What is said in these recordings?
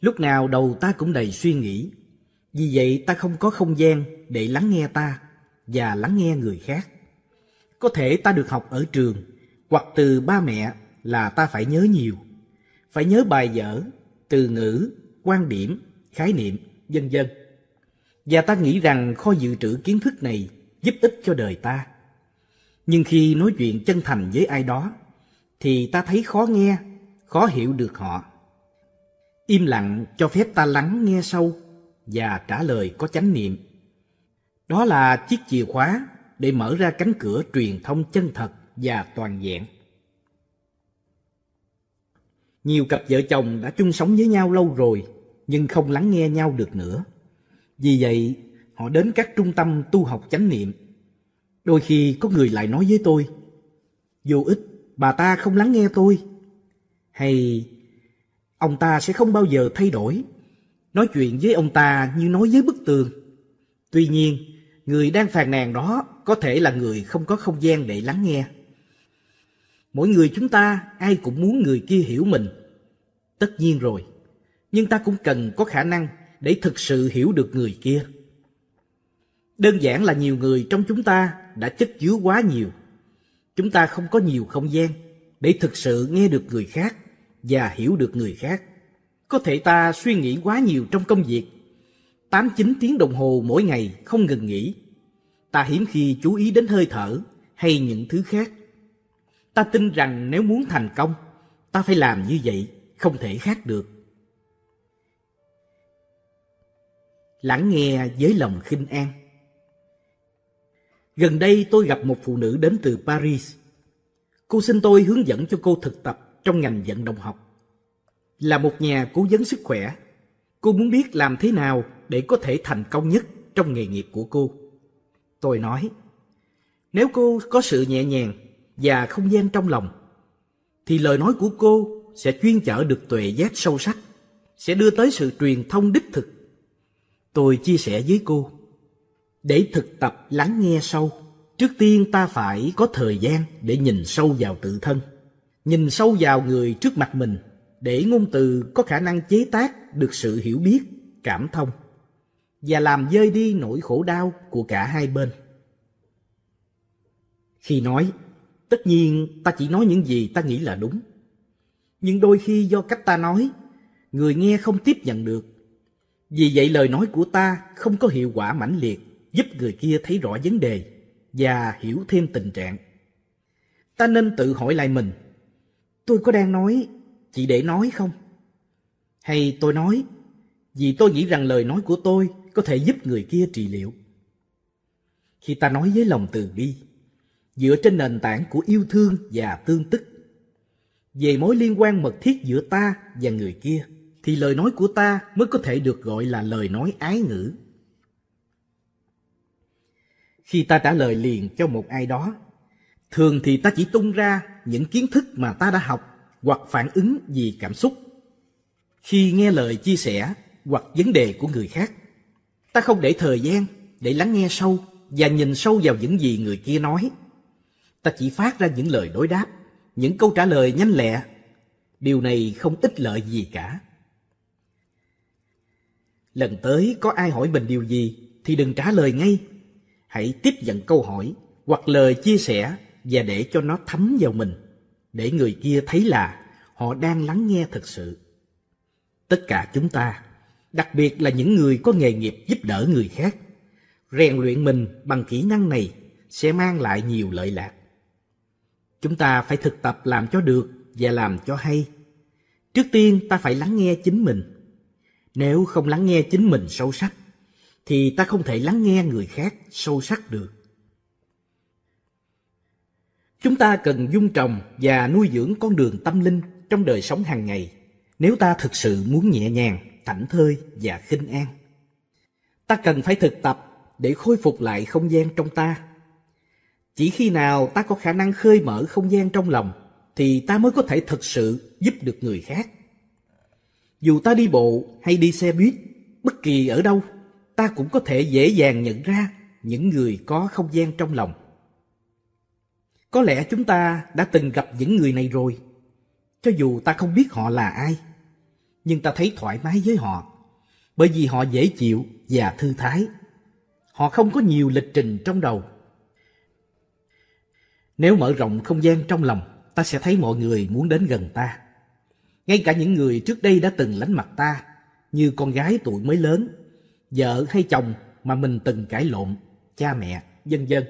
Lúc nào đầu ta cũng đầy suy nghĩ. Vì vậy ta không có không gian để lắng nghe ta và lắng nghe người khác. Có thể ta được học ở trường hoặc từ ba mẹ là ta phải nhớ nhiều. Phải nhớ bài vở, từ ngữ, quan điểm, khái niệm, vân vân. Và ta nghĩ rằng kho dự trữ kiến thức này giúp ích cho đời ta. Nhưng khi nói chuyện chân thành với ai đó thì ta thấy khó nghe, khó hiểu được họ Im lặng cho phép ta lắng nghe sâu và trả lời có chánh niệm. Đó là chiếc chìa khóa để mở ra cánh cửa truyền thông chân thật và toàn diện. Nhiều cặp vợ chồng đã chung sống với nhau lâu rồi nhưng không lắng nghe nhau được nữa. Vì vậy, họ đến các trung tâm tu học chánh niệm. Đôi khi có người lại nói với tôi, vô ích, bà ta không lắng nghe tôi. Hay Ông ta sẽ không bao giờ thay đổi. Nói chuyện với ông ta như nói với bức tường. Tuy nhiên, người đang phàn nàn đó có thể là người không có không gian để lắng nghe. Mỗi người chúng ta ai cũng muốn người kia hiểu mình. Tất nhiên rồi, nhưng ta cũng cần có khả năng để thực sự hiểu được người kia. Đơn giản là nhiều người trong chúng ta đã chất chứa quá nhiều. Chúng ta không có nhiều không gian để thực sự nghe được người khác và hiểu được người khác. Có thể ta suy nghĩ quá nhiều trong công việc. tám chín tiếng đồng hồ mỗi ngày không ngừng nghỉ. Ta hiếm khi chú ý đến hơi thở hay những thứ khác. Ta tin rằng nếu muốn thành công, ta phải làm như vậy, không thể khác được. Lắng nghe với lòng khinh an. Gần đây tôi gặp một phụ nữ đến từ Paris. Cô xin tôi hướng dẫn cho cô thực tập trong ngành vận động học. Là một nhà cố vấn sức khỏe, cô muốn biết làm thế nào để có thể thành công nhất trong nghề nghiệp của cô. Tôi nói, nếu cô có sự nhẹ nhàng và không gian trong lòng, thì lời nói của cô sẽ chuyên chở được tuệ giác sâu sắc, sẽ đưa tới sự truyền thông đích thực. Tôi chia sẻ với cô, để thực tập lắng nghe sâu, trước tiên ta phải có thời gian để nhìn sâu vào tự thân nhìn sâu vào người trước mặt mình để ngôn từ có khả năng chế tác được sự hiểu biết, cảm thông và làm dơi đi nỗi khổ đau của cả hai bên. Khi nói, tất nhiên ta chỉ nói những gì ta nghĩ là đúng. Nhưng đôi khi do cách ta nói, người nghe không tiếp nhận được. Vì vậy lời nói của ta không có hiệu quả mãnh liệt giúp người kia thấy rõ vấn đề và hiểu thêm tình trạng. Ta nên tự hỏi lại mình – Tôi có đang nói chỉ để nói không? Hay tôi nói vì tôi nghĩ rằng lời nói của tôi có thể giúp người kia trị liệu. Khi ta nói với lòng từ bi, dựa trên nền tảng của yêu thương và tương tức, về mối liên quan mật thiết giữa ta và người kia, thì lời nói của ta mới có thể được gọi là lời nói ái ngữ. Khi ta trả lời liền cho một ai đó, Thường thì ta chỉ tung ra những kiến thức mà ta đã học hoặc phản ứng vì cảm xúc. Khi nghe lời chia sẻ hoặc vấn đề của người khác, ta không để thời gian để lắng nghe sâu và nhìn sâu vào những gì người kia nói. Ta chỉ phát ra những lời đối đáp, những câu trả lời nhanh lẹ. Điều này không ích lợi gì cả. Lần tới có ai hỏi mình điều gì thì đừng trả lời ngay. Hãy tiếp nhận câu hỏi hoặc lời chia sẻ và để cho nó thấm vào mình, để người kia thấy là họ đang lắng nghe thật sự. Tất cả chúng ta, đặc biệt là những người có nghề nghiệp giúp đỡ người khác, rèn luyện mình bằng kỹ năng này sẽ mang lại nhiều lợi lạc. Chúng ta phải thực tập làm cho được và làm cho hay. Trước tiên ta phải lắng nghe chính mình. Nếu không lắng nghe chính mình sâu sắc, thì ta không thể lắng nghe người khác sâu sắc được Chúng ta cần dung trồng và nuôi dưỡng con đường tâm linh trong đời sống hàng ngày nếu ta thực sự muốn nhẹ nhàng, thảnh thơi và khinh an. Ta cần phải thực tập để khôi phục lại không gian trong ta. Chỉ khi nào ta có khả năng khơi mở không gian trong lòng thì ta mới có thể thực sự giúp được người khác. Dù ta đi bộ hay đi xe buýt, bất kỳ ở đâu, ta cũng có thể dễ dàng nhận ra những người có không gian trong lòng có lẽ chúng ta đã từng gặp những người này rồi, cho dù ta không biết họ là ai. Nhưng ta thấy thoải mái với họ, bởi vì họ dễ chịu và thư thái. Họ không có nhiều lịch trình trong đầu. Nếu mở rộng không gian trong lòng, ta sẽ thấy mọi người muốn đến gần ta. Ngay cả những người trước đây đã từng lánh mặt ta, như con gái tuổi mới lớn, vợ hay chồng mà mình từng cãi lộn, cha mẹ, vân vân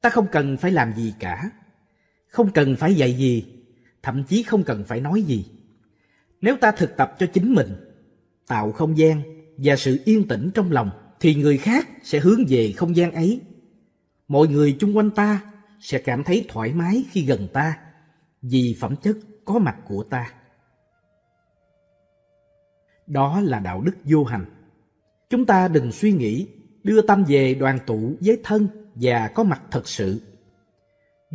ta không cần phải làm gì cả không cần phải dạy gì thậm chí không cần phải nói gì nếu ta thực tập cho chính mình tạo không gian và sự yên tĩnh trong lòng thì người khác sẽ hướng về không gian ấy mọi người chung quanh ta sẽ cảm thấy thoải mái khi gần ta vì phẩm chất có mặt của ta đó là đạo đức vô hành chúng ta đừng suy nghĩ đưa tâm về đoàn tụ với thân và có mặt thật sự.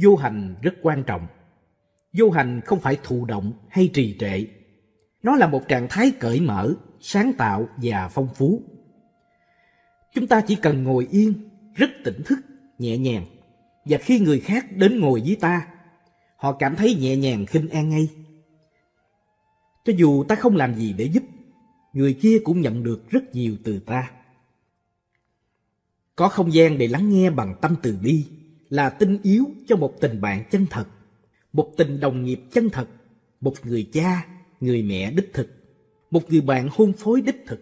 Vô hành rất quan trọng. Vô hành không phải thụ động hay trì trệ. Nó là một trạng thái cởi mở, sáng tạo và phong phú. Chúng ta chỉ cần ngồi yên, rất tỉnh thức, nhẹ nhàng. Và khi người khác đến ngồi với ta, họ cảm thấy nhẹ nhàng khinh an ngay. Cho dù ta không làm gì để giúp, người kia cũng nhận được rất nhiều từ ta. Có không gian để lắng nghe bằng tâm từ bi là tinh yếu cho một tình bạn chân thật, một tình đồng nghiệp chân thật, một người cha, người mẹ đích thực, một người bạn hôn phối đích thực.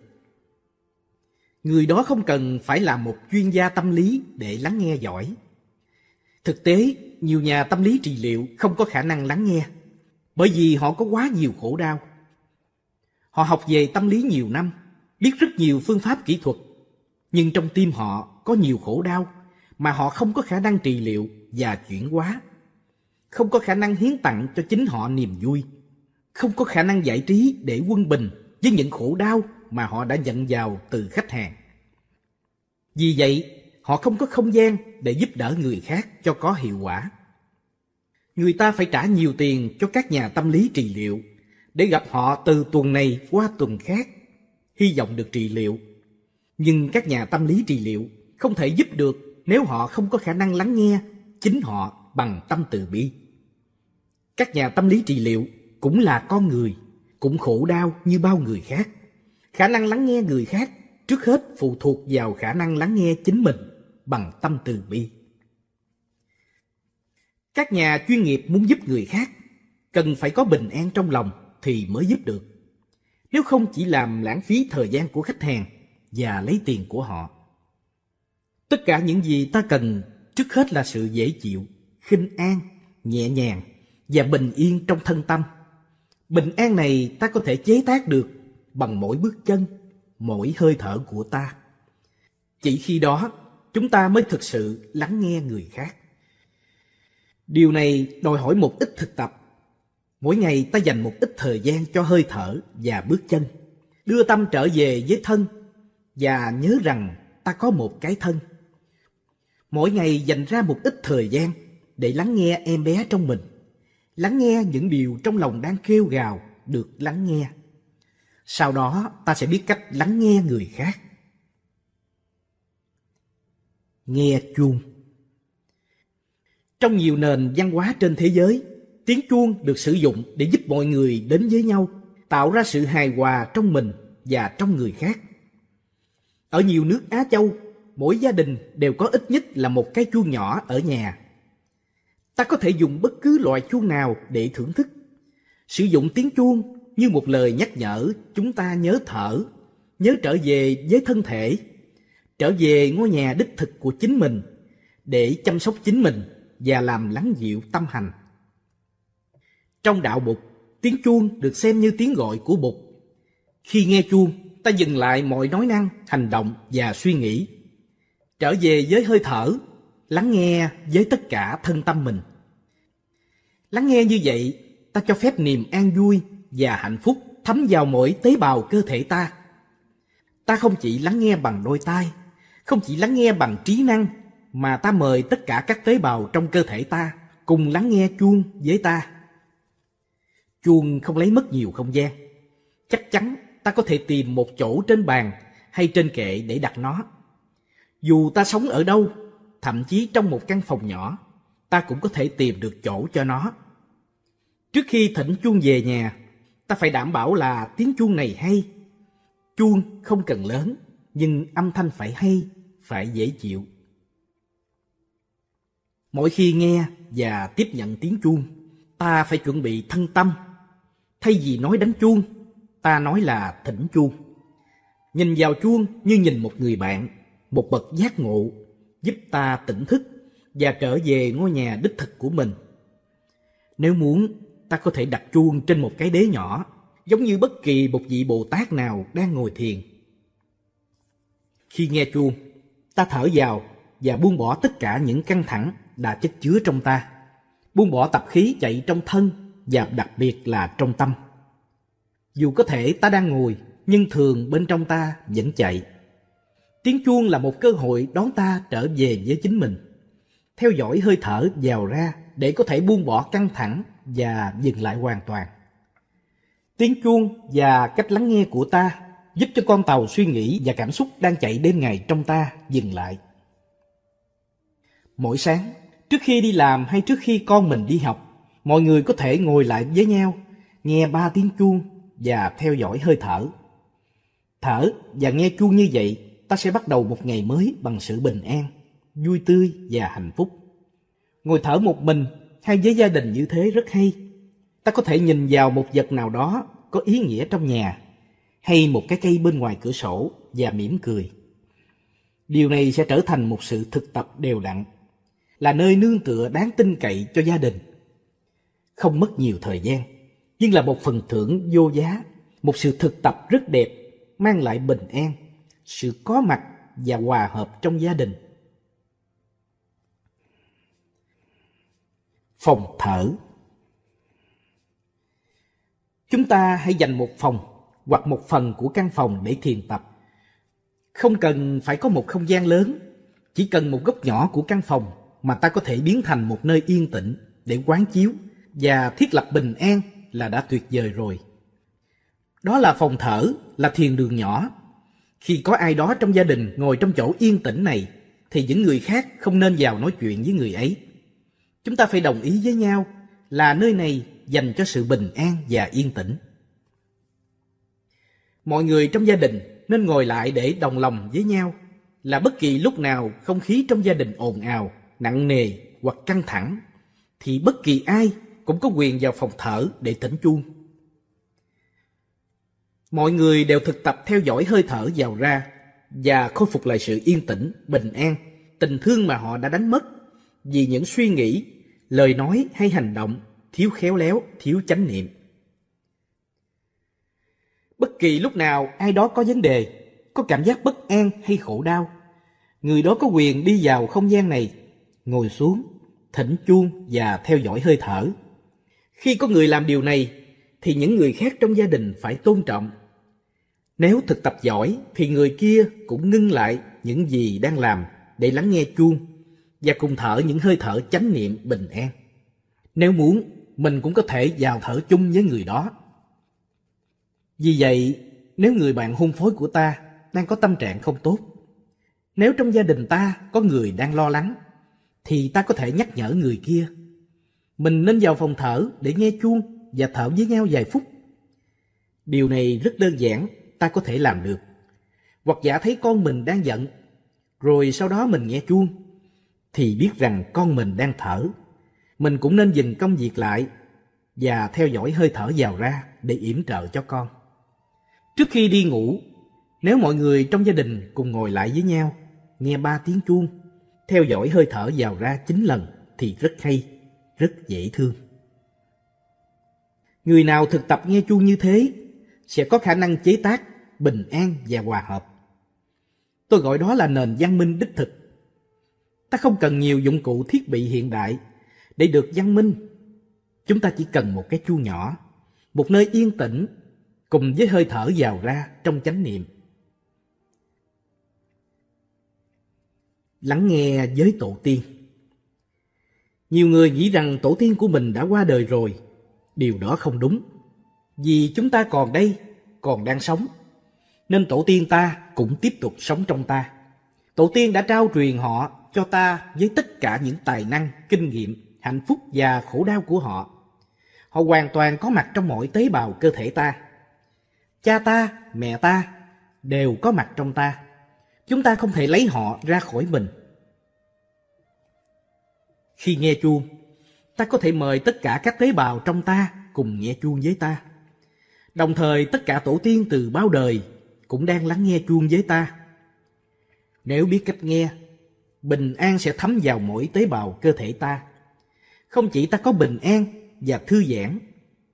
Người đó không cần phải là một chuyên gia tâm lý để lắng nghe giỏi. Thực tế, nhiều nhà tâm lý trị liệu không có khả năng lắng nghe, bởi vì họ có quá nhiều khổ đau. Họ học về tâm lý nhiều năm, biết rất nhiều phương pháp kỹ thuật, nhưng trong tim họ có nhiều khổ đau mà họ không có khả năng trị liệu và chuyển hóa, không có khả năng hiến tặng cho chính họ niềm vui, không có khả năng giải trí để quân bình với những khổ đau mà họ đã nhận vào từ khách hàng. Vì vậy, họ không có không gian để giúp đỡ người khác cho có hiệu quả. Người ta phải trả nhiều tiền cho các nhà tâm lý trị liệu để gặp họ từ tuần này qua tuần khác, hy vọng được trị liệu. Nhưng các nhà tâm lý trị liệu không thể giúp được nếu họ không có khả năng lắng nghe chính họ bằng tâm từ bi. Các nhà tâm lý trị liệu cũng là con người, cũng khổ đau như bao người khác. Khả năng lắng nghe người khác trước hết phụ thuộc vào khả năng lắng nghe chính mình bằng tâm từ bi. Các nhà chuyên nghiệp muốn giúp người khác cần phải có bình an trong lòng thì mới giúp được. Nếu không chỉ làm lãng phí thời gian của khách hàng và lấy tiền của họ. Tất cả những gì ta cần trước hết là sự dễ chịu, khinh an, nhẹ nhàng và bình yên trong thân tâm. Bình an này ta có thể chế tác được bằng mỗi bước chân, mỗi hơi thở của ta. Chỉ khi đó, chúng ta mới thực sự lắng nghe người khác. Điều này đòi hỏi một ít thực tập. Mỗi ngày ta dành một ít thời gian cho hơi thở và bước chân, đưa tâm trở về với thân và nhớ rằng ta có một cái thân Mỗi ngày dành ra một ít thời gian để lắng nghe em bé trong mình. Lắng nghe những điều trong lòng đang kêu gào được lắng nghe. Sau đó ta sẽ biết cách lắng nghe người khác. Nghe chuông Trong nhiều nền văn hóa trên thế giới, tiếng chuông được sử dụng để giúp mọi người đến với nhau, tạo ra sự hài hòa trong mình và trong người khác. Ở nhiều nước Á Châu, mỗi gia đình đều có ít nhất là một cái chuông nhỏ ở nhà. Ta có thể dùng bất cứ loại chuông nào để thưởng thức. Sử dụng tiếng chuông như một lời nhắc nhở chúng ta nhớ thở, nhớ trở về với thân thể, trở về ngôi nhà đích thực của chính mình để chăm sóc chính mình và làm lắng dịu tâm hành. Trong đạo Bụt, tiếng chuông được xem như tiếng gọi của Bụt. Khi nghe chuông, ta dừng lại mọi nói năng, hành động và suy nghĩ trở về với hơi thở lắng nghe với tất cả thân tâm mình lắng nghe như vậy ta cho phép niềm an vui và hạnh phúc thấm vào mỗi tế bào cơ thể ta ta không chỉ lắng nghe bằng đôi tai không chỉ lắng nghe bằng trí năng mà ta mời tất cả các tế bào trong cơ thể ta cùng lắng nghe chuông với ta chuông không lấy mất nhiều không gian chắc chắn ta có thể tìm một chỗ trên bàn hay trên kệ để đặt nó dù ta sống ở đâu, thậm chí trong một căn phòng nhỏ, ta cũng có thể tìm được chỗ cho nó. Trước khi thỉnh chuông về nhà, ta phải đảm bảo là tiếng chuông này hay. Chuông không cần lớn, nhưng âm thanh phải hay, phải dễ chịu. Mỗi khi nghe và tiếp nhận tiếng chuông, ta phải chuẩn bị thân tâm. Thay vì nói đánh chuông, ta nói là thỉnh chuông. Nhìn vào chuông như nhìn một người bạn một bậc giác ngộ giúp ta tỉnh thức và trở về ngôi nhà đích thực của mình. Nếu muốn, ta có thể đặt chuông trên một cái đế nhỏ, giống như bất kỳ một vị Bồ Tát nào đang ngồi thiền. Khi nghe chuông, ta thở vào và buông bỏ tất cả những căng thẳng đã chất chứa trong ta, buông bỏ tập khí chạy trong thân và đặc biệt là trong tâm. Dù có thể ta đang ngồi, nhưng thường bên trong ta vẫn chạy Tiếng chuông là một cơ hội đón ta trở về với chính mình. Theo dõi hơi thở vào ra để có thể buông bỏ căng thẳng và dừng lại hoàn toàn. Tiếng chuông và cách lắng nghe của ta giúp cho con tàu suy nghĩ và cảm xúc đang chạy đêm ngày trong ta dừng lại. Mỗi sáng, trước khi đi làm hay trước khi con mình đi học, mọi người có thể ngồi lại với nhau, nghe ba tiếng chuông và theo dõi hơi thở. Thở và nghe chuông như vậy ta sẽ bắt đầu một ngày mới bằng sự bình an, vui tươi và hạnh phúc. Ngồi thở một mình hay với gia đình như thế rất hay. Ta có thể nhìn vào một vật nào đó có ý nghĩa trong nhà hay một cái cây bên ngoài cửa sổ và mỉm cười. Điều này sẽ trở thành một sự thực tập đều đặn, là nơi nương tựa đáng tin cậy cho gia đình. Không mất nhiều thời gian, nhưng là một phần thưởng vô giá, một sự thực tập rất đẹp, mang lại bình an sự có mặt và hòa hợp trong gia đình phòng thở chúng ta hãy dành một phòng hoặc một phần của căn phòng để thiền tập không cần phải có một không gian lớn chỉ cần một góc nhỏ của căn phòng mà ta có thể biến thành một nơi yên tĩnh để quán chiếu và thiết lập bình an là đã tuyệt vời rồi đó là phòng thở là thiền đường nhỏ khi có ai đó trong gia đình ngồi trong chỗ yên tĩnh này, thì những người khác không nên vào nói chuyện với người ấy. Chúng ta phải đồng ý với nhau là nơi này dành cho sự bình an và yên tĩnh. Mọi người trong gia đình nên ngồi lại để đồng lòng với nhau là bất kỳ lúc nào không khí trong gia đình ồn ào, nặng nề hoặc căng thẳng thì bất kỳ ai cũng có quyền vào phòng thở để thỉnh chuông. Mọi người đều thực tập theo dõi hơi thở vào ra và khôi phục lại sự yên tĩnh, bình an, tình thương mà họ đã đánh mất vì những suy nghĩ, lời nói hay hành động thiếu khéo léo, thiếu chánh niệm. Bất kỳ lúc nào ai đó có vấn đề, có cảm giác bất an hay khổ đau, người đó có quyền đi vào không gian này, ngồi xuống, thỉnh chuông và theo dõi hơi thở. Khi có người làm điều này thì những người khác trong gia đình phải tôn trọng nếu thực tập giỏi thì người kia cũng ngưng lại những gì đang làm để lắng nghe chuông và cùng thở những hơi thở chánh niệm bình an. Nếu muốn, mình cũng có thể vào thở chung với người đó. Vì vậy, nếu người bạn hôn phối của ta đang có tâm trạng không tốt, nếu trong gia đình ta có người đang lo lắng, thì ta có thể nhắc nhở người kia. Mình nên vào phòng thở để nghe chuông và thở với nhau vài phút. Điều này rất đơn giản ta có thể làm được. Hoặc giả thấy con mình đang giận, rồi sau đó mình nghe chuông, thì biết rằng con mình đang thở. Mình cũng nên dừng công việc lại và theo dõi hơi thở vào ra để yểm trợ cho con. Trước khi đi ngủ, nếu mọi người trong gia đình cùng ngồi lại với nhau, nghe ba tiếng chuông, theo dõi hơi thở vào ra chín lần thì rất hay, rất dễ thương. Người nào thực tập nghe chuông như thế sẽ có khả năng chế tác bình an và hòa hợp. Tôi gọi đó là nền văn minh đích thực. Ta không cần nhiều dụng cụ thiết bị hiện đại để được văn minh. Chúng ta chỉ cần một cái chu nhỏ, một nơi yên tĩnh cùng với hơi thở vào ra trong chánh niệm. Lắng nghe với tổ tiên Nhiều người nghĩ rằng tổ tiên của mình đã qua đời rồi. Điều đó không đúng. Vì chúng ta còn đây, còn đang sống nên tổ tiên ta cũng tiếp tục sống trong ta. Tổ tiên đã trao truyền họ cho ta với tất cả những tài năng, kinh nghiệm, hạnh phúc và khổ đau của họ. Họ hoàn toàn có mặt trong mọi tế bào cơ thể ta. Cha ta, mẹ ta đều có mặt trong ta. Chúng ta không thể lấy họ ra khỏi mình. Khi nghe chuông, ta có thể mời tất cả các tế bào trong ta cùng nghe chuông với ta. Đồng thời tất cả tổ tiên từ bao đời cũng đang lắng nghe chuông với ta. Nếu biết cách nghe, bình an sẽ thấm vào mỗi tế bào cơ thể ta. Không chỉ ta có bình an và thư giãn,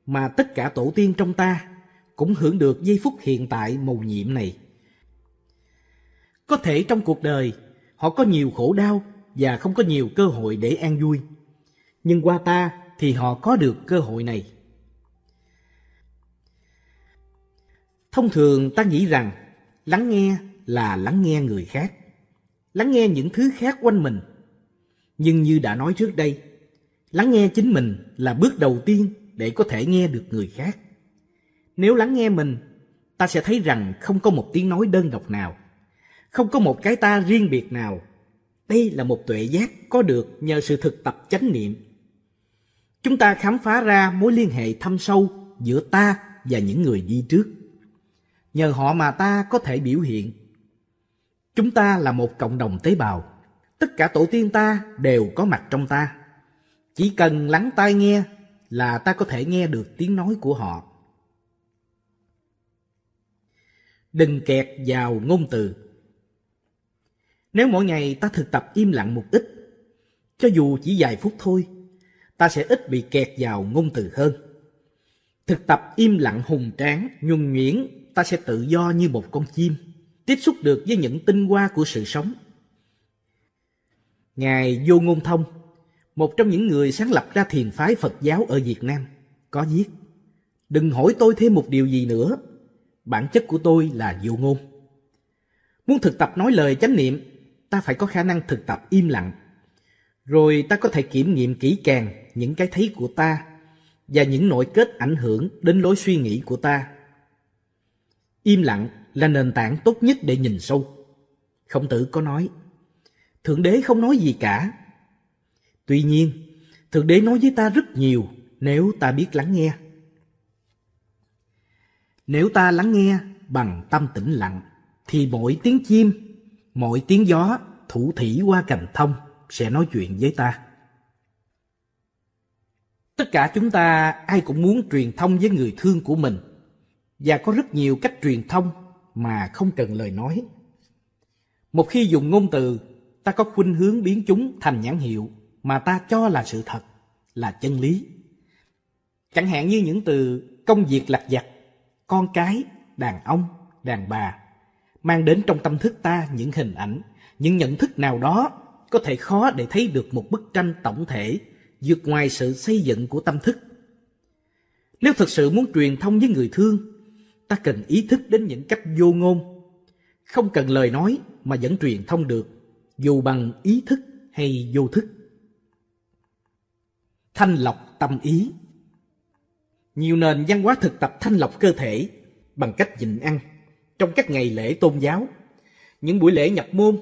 mà tất cả tổ tiên trong ta cũng hưởng được giây phút hiện tại mầu nhiệm này. Có thể trong cuộc đời, họ có nhiều khổ đau và không có nhiều cơ hội để an vui. Nhưng qua ta thì họ có được cơ hội này. thông thường ta nghĩ rằng lắng nghe là lắng nghe người khác lắng nghe những thứ khác quanh mình nhưng như đã nói trước đây lắng nghe chính mình là bước đầu tiên để có thể nghe được người khác nếu lắng nghe mình ta sẽ thấy rằng không có một tiếng nói đơn độc nào không có một cái ta riêng biệt nào đây là một tuệ giác có được nhờ sự thực tập chánh niệm chúng ta khám phá ra mối liên hệ thâm sâu giữa ta và những người đi trước nhờ họ mà ta có thể biểu hiện. Chúng ta là một cộng đồng tế bào, tất cả tổ tiên ta đều có mặt trong ta. Chỉ cần lắng tai nghe là ta có thể nghe được tiếng nói của họ. Đừng kẹt vào ngôn từ. Nếu mỗi ngày ta thực tập im lặng một ít, cho dù chỉ vài phút thôi, ta sẽ ít bị kẹt vào ngôn từ hơn. Thực tập im lặng hùng tráng, nhuần nhuyễn ta sẽ tự do như một con chim, tiếp xúc được với những tinh hoa của sự sống. Ngài Vô Ngôn Thông, một trong những người sáng lập ra thiền phái Phật giáo ở Việt Nam, có viết Đừng hỏi tôi thêm một điều gì nữa, bản chất của tôi là vô ngôn. Muốn thực tập nói lời chánh niệm, ta phải có khả năng thực tập im lặng. Rồi ta có thể kiểm nghiệm kỹ càng những cái thấy của ta và những nội kết ảnh hưởng đến lối suy nghĩ của ta Im lặng là nền tảng tốt nhất để nhìn sâu. Khổng tử có nói, Thượng đế không nói gì cả. Tuy nhiên, Thượng đế nói với ta rất nhiều nếu ta biết lắng nghe. Nếu ta lắng nghe bằng tâm tĩnh lặng, thì mỗi tiếng chim, mỗi tiếng gió thủ thủy qua cành thông sẽ nói chuyện với ta. Tất cả chúng ta ai cũng muốn truyền thông với người thương của mình và có rất nhiều cách truyền thông mà không cần lời nói. Một khi dùng ngôn từ, ta có khuynh hướng biến chúng thành nhãn hiệu mà ta cho là sự thật, là chân lý. Chẳng hạn như những từ công việc lặt vặt, con cái, đàn ông, đàn bà, mang đến trong tâm thức ta những hình ảnh, những nhận thức nào đó có thể khó để thấy được một bức tranh tổng thể vượt ngoài sự xây dựng của tâm thức. Nếu thực sự muốn truyền thông với người thương ta cần ý thức đến những cách vô ngôn không cần lời nói mà vẫn truyền thông được dù bằng ý thức hay vô thức thanh lọc tâm ý nhiều nền văn hóa thực tập thanh lọc cơ thể bằng cách nhịn ăn trong các ngày lễ tôn giáo những buổi lễ nhập môn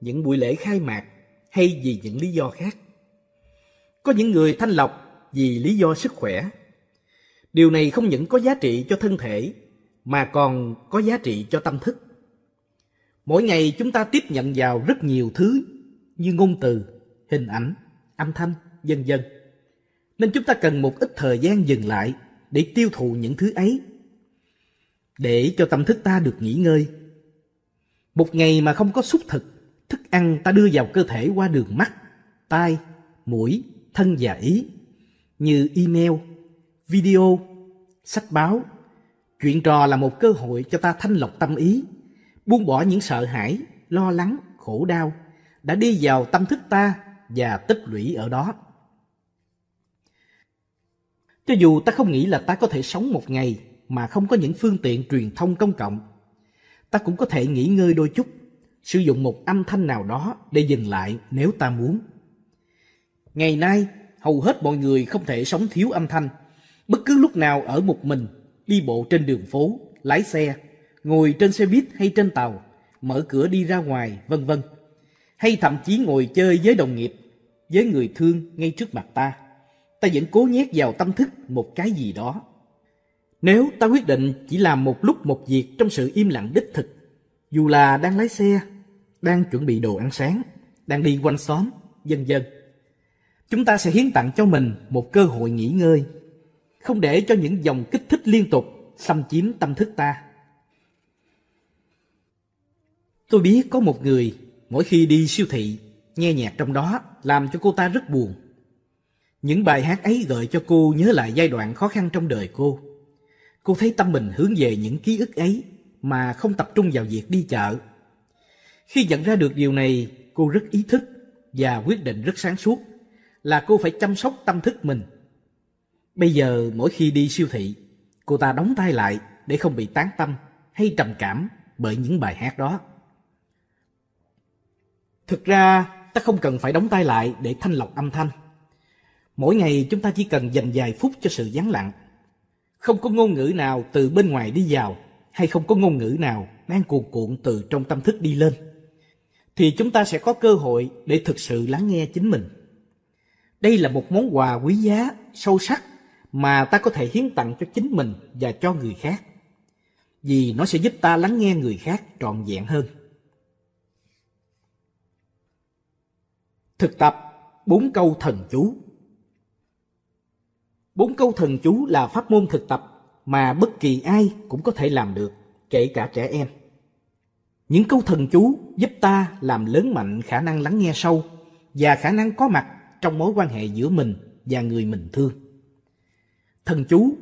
những buổi lễ khai mạc hay vì những lý do khác có những người thanh lọc vì lý do sức khỏe điều này không những có giá trị cho thân thể mà còn có giá trị cho tâm thức. Mỗi ngày chúng ta tiếp nhận vào rất nhiều thứ như ngôn từ, hình ảnh, âm thanh, vân vân. Nên chúng ta cần một ít thời gian dừng lại để tiêu thụ những thứ ấy để cho tâm thức ta được nghỉ ngơi. Một ngày mà không có xúc thực, thức ăn ta đưa vào cơ thể qua đường mắt, tai, mũi, thân và ý như email, video, sách báo, Chuyện trò là một cơ hội cho ta thanh lọc tâm ý, buông bỏ những sợ hãi, lo lắng, khổ đau đã đi vào tâm thức ta và tích lũy ở đó. Cho dù ta không nghĩ là ta có thể sống một ngày mà không có những phương tiện truyền thông công cộng, ta cũng có thể nghỉ ngơi đôi chút, sử dụng một âm thanh nào đó để dừng lại nếu ta muốn. Ngày nay, hầu hết mọi người không thể sống thiếu âm thanh, bất cứ lúc nào ở một mình đi bộ trên đường phố, lái xe, ngồi trên xe buýt hay trên tàu, mở cửa đi ra ngoài, vân vân. Hay thậm chí ngồi chơi với đồng nghiệp, với người thương ngay trước mặt ta. Ta vẫn cố nhét vào tâm thức một cái gì đó. Nếu ta quyết định chỉ làm một lúc một việc trong sự im lặng đích thực, dù là đang lái xe, đang chuẩn bị đồ ăn sáng, đang đi quanh xóm, vân vân. Chúng ta sẽ hiến tặng cho mình một cơ hội nghỉ ngơi không để cho những dòng kích thích liên tục xâm chiếm tâm thức ta. Tôi biết có một người mỗi khi đi siêu thị nghe nhạc trong đó làm cho cô ta rất buồn. Những bài hát ấy gợi cho cô nhớ lại giai đoạn khó khăn trong đời cô. Cô thấy tâm mình hướng về những ký ức ấy mà không tập trung vào việc đi chợ. Khi nhận ra được điều này, cô rất ý thức và quyết định rất sáng suốt là cô phải chăm sóc tâm thức mình Bây giờ mỗi khi đi siêu thị, cô ta đóng tay lại để không bị tán tâm hay trầm cảm bởi những bài hát đó. Thực ra, ta không cần phải đóng tay lại để thanh lọc âm thanh. Mỗi ngày chúng ta chỉ cần dành vài phút cho sự gián lặng. Không có ngôn ngữ nào từ bên ngoài đi vào hay không có ngôn ngữ nào đang cuồn cuộn từ trong tâm thức đi lên thì chúng ta sẽ có cơ hội để thực sự lắng nghe chính mình. Đây là một món quà quý giá, sâu sắc mà ta có thể hiến tặng cho chính mình và cho người khác. Vì nó sẽ giúp ta lắng nghe người khác trọn vẹn hơn. Thực tập bốn câu thần chú. Bốn câu thần chú là pháp môn thực tập mà bất kỳ ai cũng có thể làm được, kể cả trẻ em. Những câu thần chú giúp ta làm lớn mạnh khả năng lắng nghe sâu và khả năng có mặt trong mối quan hệ giữa mình và người mình thương. Thần chú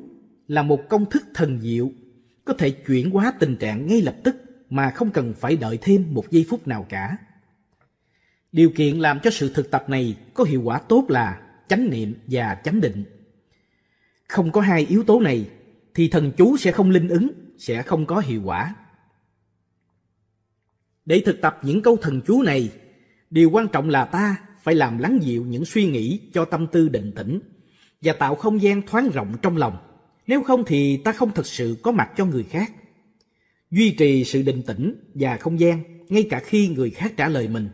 là một công thức thần diệu có thể chuyển hóa tình trạng ngay lập tức mà không cần phải đợi thêm một giây phút nào cả. Điều kiện làm cho sự thực tập này có hiệu quả tốt là chánh niệm và chánh định. Không có hai yếu tố này thì thần chú sẽ không linh ứng, sẽ không có hiệu quả. Để thực tập những câu thần chú này, điều quan trọng là ta phải làm lắng dịu những suy nghĩ cho tâm tư định tĩnh và tạo không gian thoáng rộng trong lòng. Nếu không thì ta không thật sự có mặt cho người khác. Duy trì sự định tĩnh và không gian ngay cả khi người khác trả lời mình.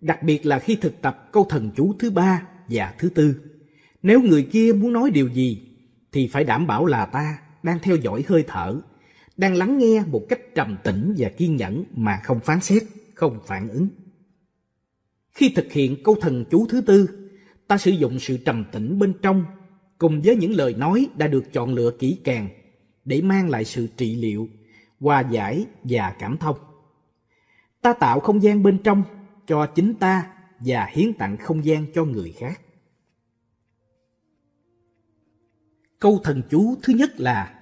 Đặc biệt là khi thực tập câu thần chú thứ ba và thứ tư. Nếu người kia muốn nói điều gì thì phải đảm bảo là ta đang theo dõi hơi thở, đang lắng nghe một cách trầm tĩnh và kiên nhẫn mà không phán xét, không phản ứng. Khi thực hiện câu thần chú thứ tư, ta sử dụng sự trầm tĩnh bên trong cùng với những lời nói đã được chọn lựa kỹ càng để mang lại sự trị liệu, hòa giải và cảm thông. Ta tạo không gian bên trong cho chính ta và hiến tặng không gian cho người khác. Câu thần chú thứ nhất là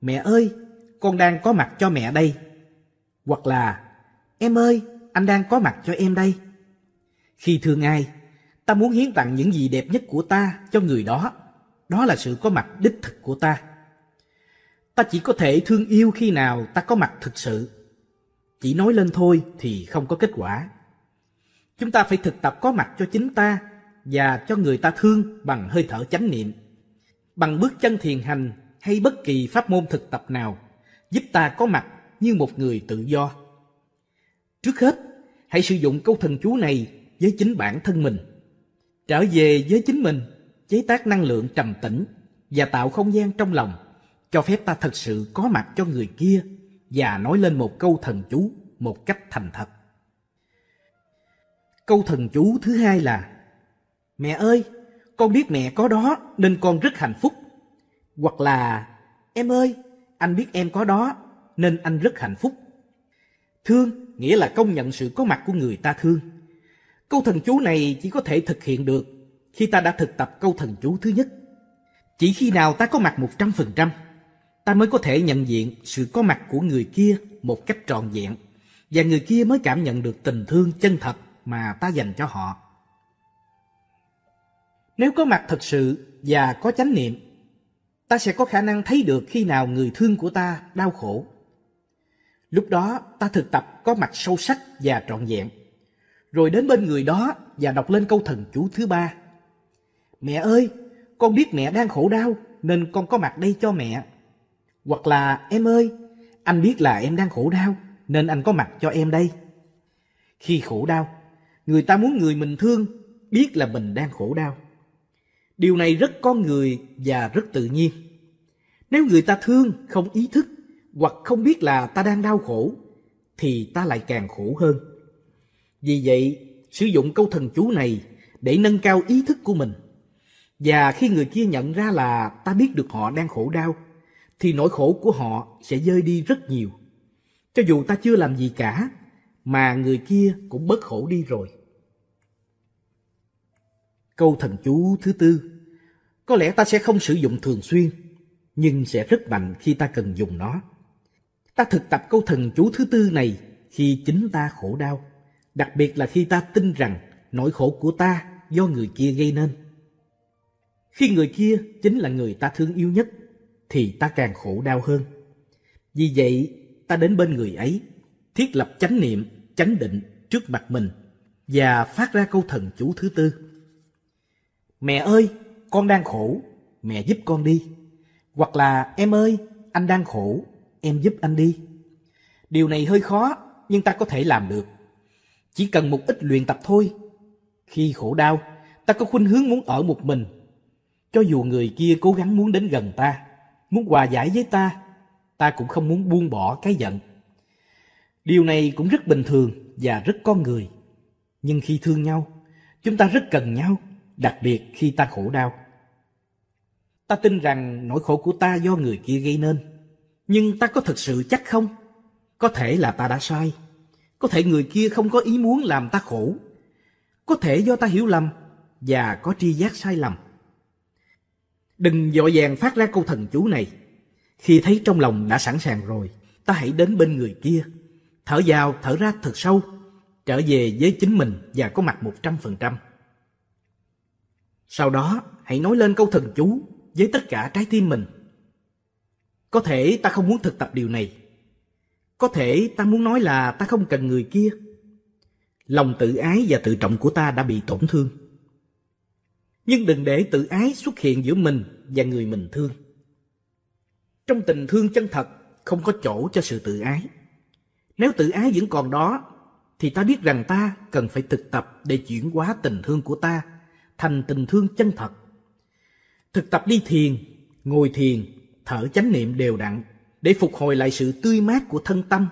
Mẹ ơi, con đang có mặt cho mẹ đây. Hoặc là Em ơi, anh đang có mặt cho em đây. Khi thương ai, ta muốn hiến tặng những gì đẹp nhất của ta cho người đó đó là sự có mặt đích thực của ta ta chỉ có thể thương yêu khi nào ta có mặt thực sự chỉ nói lên thôi thì không có kết quả chúng ta phải thực tập có mặt cho chính ta và cho người ta thương bằng hơi thở chánh niệm bằng bước chân thiền hành hay bất kỳ pháp môn thực tập nào giúp ta có mặt như một người tự do trước hết hãy sử dụng câu thần chú này với chính bản thân mình trở về với chính mình chế tác năng lượng trầm tĩnh và tạo không gian trong lòng cho phép ta thật sự có mặt cho người kia và nói lên một câu thần chú một cách thành thật câu thần chú thứ hai là mẹ ơi con biết mẹ có đó nên con rất hạnh phúc hoặc là em ơi anh biết em có đó nên anh rất hạnh phúc thương nghĩa là công nhận sự có mặt của người ta thương Câu thần chú này chỉ có thể thực hiện được khi ta đã thực tập câu thần chú thứ nhất. Chỉ khi nào ta có mặt 100%, ta mới có thể nhận diện sự có mặt của người kia một cách trọn vẹn và người kia mới cảm nhận được tình thương chân thật mà ta dành cho họ. Nếu có mặt thật sự và có chánh niệm, ta sẽ có khả năng thấy được khi nào người thương của ta đau khổ. Lúc đó ta thực tập có mặt sâu sắc và trọn vẹn rồi đến bên người đó và đọc lên câu thần chú thứ ba. Mẹ ơi, con biết mẹ đang khổ đau nên con có mặt đây cho mẹ. Hoặc là em ơi, anh biết là em đang khổ đau nên anh có mặt cho em đây. Khi khổ đau, người ta muốn người mình thương biết là mình đang khổ đau. Điều này rất con người và rất tự nhiên. Nếu người ta thương không ý thức hoặc không biết là ta đang đau khổ thì ta lại càng khổ hơn vì vậy, sử dụng câu thần chú này để nâng cao ý thức của mình. Và khi người kia nhận ra là ta biết được họ đang khổ đau, thì nỗi khổ của họ sẽ rơi đi rất nhiều. Cho dù ta chưa làm gì cả, mà người kia cũng bớt khổ đi rồi. Câu thần chú thứ tư Có lẽ ta sẽ không sử dụng thường xuyên, nhưng sẽ rất mạnh khi ta cần dùng nó. Ta thực tập câu thần chú thứ tư này khi chính ta khổ đau đặc biệt là khi ta tin rằng nỗi khổ của ta do người kia gây nên. Khi người kia chính là người ta thương yêu nhất, thì ta càng khổ đau hơn. Vì vậy, ta đến bên người ấy, thiết lập chánh niệm, chánh định trước mặt mình và phát ra câu thần chú thứ tư. Mẹ ơi, con đang khổ, mẹ giúp con đi. Hoặc là em ơi, anh đang khổ, em giúp anh đi. Điều này hơi khó, nhưng ta có thể làm được chỉ cần một ít luyện tập thôi. Khi khổ đau, ta có khuynh hướng muốn ở một mình. Cho dù người kia cố gắng muốn đến gần ta, muốn hòa giải với ta, ta cũng không muốn buông bỏ cái giận. Điều này cũng rất bình thường và rất con người. Nhưng khi thương nhau, chúng ta rất cần nhau, đặc biệt khi ta khổ đau. Ta tin rằng nỗi khổ của ta do người kia gây nên. Nhưng ta có thật sự chắc không? Có thể là ta đã sai. Có thể người kia không có ý muốn làm ta khổ. Có thể do ta hiểu lầm và có tri giác sai lầm. Đừng dội vàng phát ra câu thần chú này. Khi thấy trong lòng đã sẵn sàng rồi, ta hãy đến bên người kia. Thở vào, thở ra thật sâu, trở về với chính mình và có mặt 100%. Sau đó, hãy nói lên câu thần chú với tất cả trái tim mình. Có thể ta không muốn thực tập điều này, có thể ta muốn nói là ta không cần người kia lòng tự ái và tự trọng của ta đã bị tổn thương nhưng đừng để tự ái xuất hiện giữa mình và người mình thương trong tình thương chân thật không có chỗ cho sự tự ái nếu tự ái vẫn còn đó thì ta biết rằng ta cần phải thực tập để chuyển hóa tình thương của ta thành tình thương chân thật thực tập đi thiền ngồi thiền thở chánh niệm đều đặn để phục hồi lại sự tươi mát của thân tâm,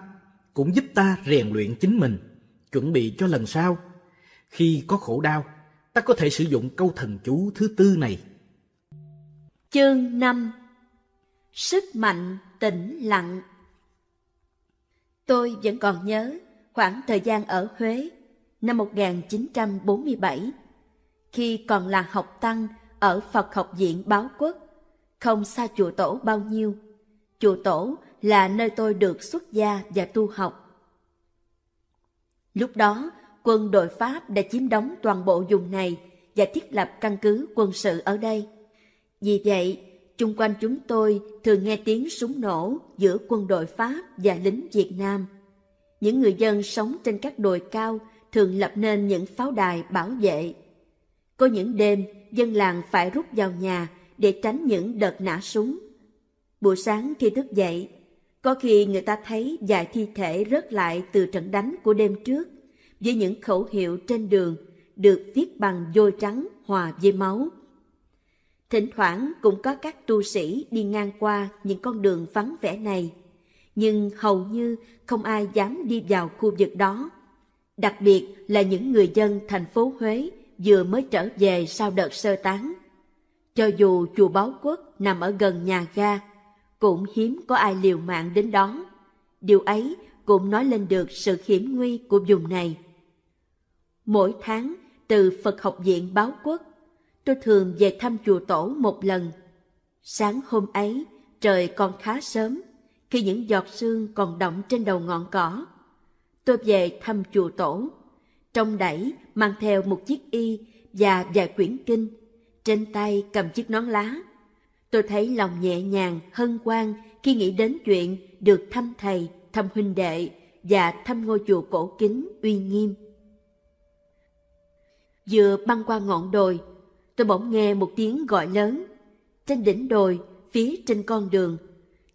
cũng giúp ta rèn luyện chính mình, chuẩn bị cho lần sau. Khi có khổ đau, ta có thể sử dụng câu thần chú thứ tư này. Chương năm Sức mạnh tĩnh lặng Tôi vẫn còn nhớ khoảng thời gian ở Huế năm 1947 khi còn là học tăng ở Phật học viện Báo Quốc không xa chùa tổ bao nhiêu chùa tổ là nơi tôi được xuất gia và tu học. Lúc đó, quân đội Pháp đã chiếm đóng toàn bộ vùng này và thiết lập căn cứ quân sự ở đây. Vì vậy, chung quanh chúng tôi thường nghe tiếng súng nổ giữa quân đội Pháp và lính Việt Nam. Những người dân sống trên các đồi cao thường lập nên những pháo đài bảo vệ. Có những đêm, dân làng phải rút vào nhà để tránh những đợt nã súng. Buổi sáng khi thức dậy, có khi người ta thấy vài thi thể rớt lại từ trận đánh của đêm trước, với những khẩu hiệu trên đường được viết bằng vôi trắng hòa với máu. Thỉnh thoảng cũng có các tu sĩ đi ngang qua những con đường vắng vẻ này, nhưng hầu như không ai dám đi vào khu vực đó. Đặc biệt là những người dân thành phố Huế vừa mới trở về sau đợt sơ tán. Cho dù chùa Báo Quốc nằm ở gần nhà ga, cũng hiếm có ai liều mạng đến đó. Điều ấy cũng nói lên được sự hiểm nguy của vùng này. Mỗi tháng, từ Phật học viện báo quốc, tôi thường về thăm chùa tổ một lần. Sáng hôm ấy, trời còn khá sớm, khi những giọt sương còn động trên đầu ngọn cỏ. Tôi về thăm chùa tổ. Trong đẩy mang theo một chiếc y và vài quyển kinh. Trên tay cầm chiếc nón lá Tôi thấy lòng nhẹ nhàng, hân hoan khi nghĩ đến chuyện được thăm thầy, thăm huynh đệ và thăm ngôi chùa cổ kính uy nghiêm. Vừa băng qua ngọn đồi, tôi bỗng nghe một tiếng gọi lớn. Trên đỉnh đồi, phía trên con đường,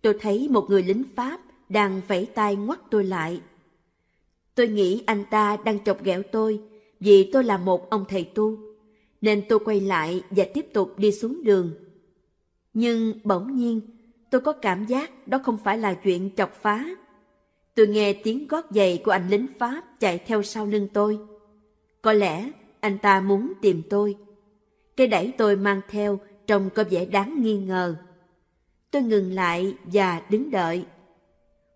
tôi thấy một người lính Pháp đang vẫy tay ngoắt tôi lại. Tôi nghĩ anh ta đang chọc ghẹo tôi vì tôi là một ông thầy tu, nên tôi quay lại và tiếp tục đi xuống đường nhưng bỗng nhiên, tôi có cảm giác đó không phải là chuyện chọc phá. Tôi nghe tiếng gót giày của anh lính Pháp chạy theo sau lưng tôi. Có lẽ anh ta muốn tìm tôi. Cái đẩy tôi mang theo trông có vẻ đáng nghi ngờ. Tôi ngừng lại và đứng đợi.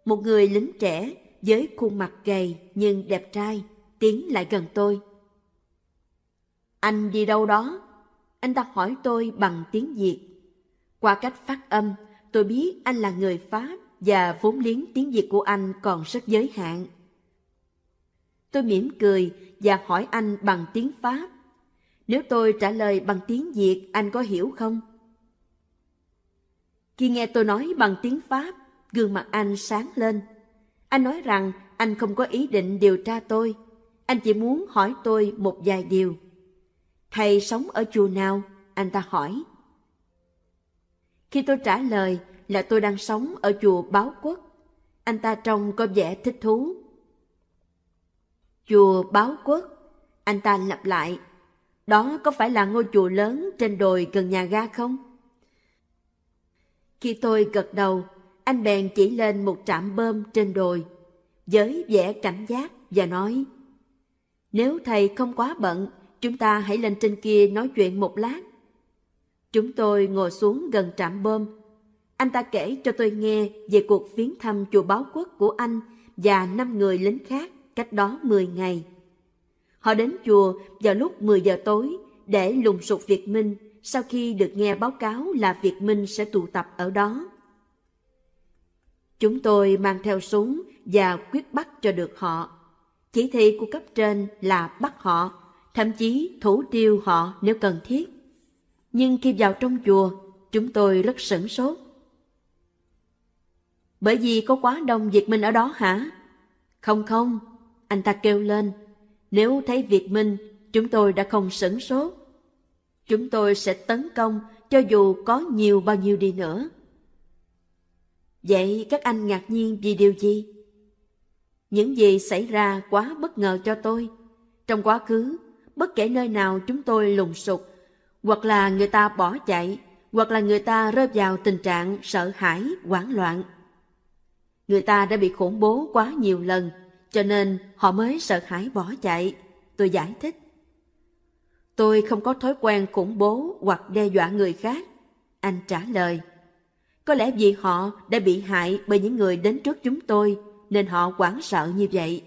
Một người lính trẻ với khuôn mặt gầy nhưng đẹp trai tiến lại gần tôi. Anh đi đâu đó? Anh ta hỏi tôi bằng tiếng Việt. Qua cách phát âm, tôi biết anh là người Pháp và vốn liếng tiếng Việt của anh còn rất giới hạn. Tôi mỉm cười và hỏi anh bằng tiếng Pháp. Nếu tôi trả lời bằng tiếng Việt, anh có hiểu không? Khi nghe tôi nói bằng tiếng Pháp, gương mặt anh sáng lên. Anh nói rằng anh không có ý định điều tra tôi. Anh chỉ muốn hỏi tôi một vài điều. Thầy sống ở chùa nào? Anh ta hỏi. Khi tôi trả lời là tôi đang sống ở chùa Báo Quốc, anh ta trông có vẻ thích thú. Chùa Báo Quốc, anh ta lặp lại, đó có phải là ngôi chùa lớn trên đồi gần nhà ga không? Khi tôi gật đầu, anh bèn chỉ lên một trạm bơm trên đồi, với vẻ cảnh giác và nói Nếu thầy không quá bận, chúng ta hãy lên trên kia nói chuyện một lát Chúng tôi ngồi xuống gần trạm bơm. Anh ta kể cho tôi nghe về cuộc viếng thăm chùa báo quốc của anh và năm người lính khác cách đó 10 ngày. Họ đến chùa vào lúc 10 giờ tối để lùng sục Việt Minh sau khi được nghe báo cáo là Việt Minh sẽ tụ tập ở đó. Chúng tôi mang theo súng và quyết bắt cho được họ. Chỉ thị của cấp trên là bắt họ, thậm chí thủ tiêu họ nếu cần thiết nhưng khi vào trong chùa, chúng tôi rất sửng sốt. Bởi vì có quá đông Việt Minh ở đó hả? Không không, anh ta kêu lên. Nếu thấy Việt Minh, chúng tôi đã không sửng sốt. Chúng tôi sẽ tấn công cho dù có nhiều bao nhiêu đi nữa. Vậy các anh ngạc nhiên vì điều gì? Những gì xảy ra quá bất ngờ cho tôi. Trong quá khứ, bất kể nơi nào chúng tôi lùng sục, hoặc là người ta bỏ chạy, hoặc là người ta rơi vào tình trạng sợ hãi, hoảng loạn. Người ta đã bị khủng bố quá nhiều lần, cho nên họ mới sợ hãi bỏ chạy. Tôi giải thích. Tôi không có thói quen khủng bố hoặc đe dọa người khác. Anh trả lời. Có lẽ vì họ đã bị hại bởi những người đến trước chúng tôi, nên họ hoảng sợ như vậy.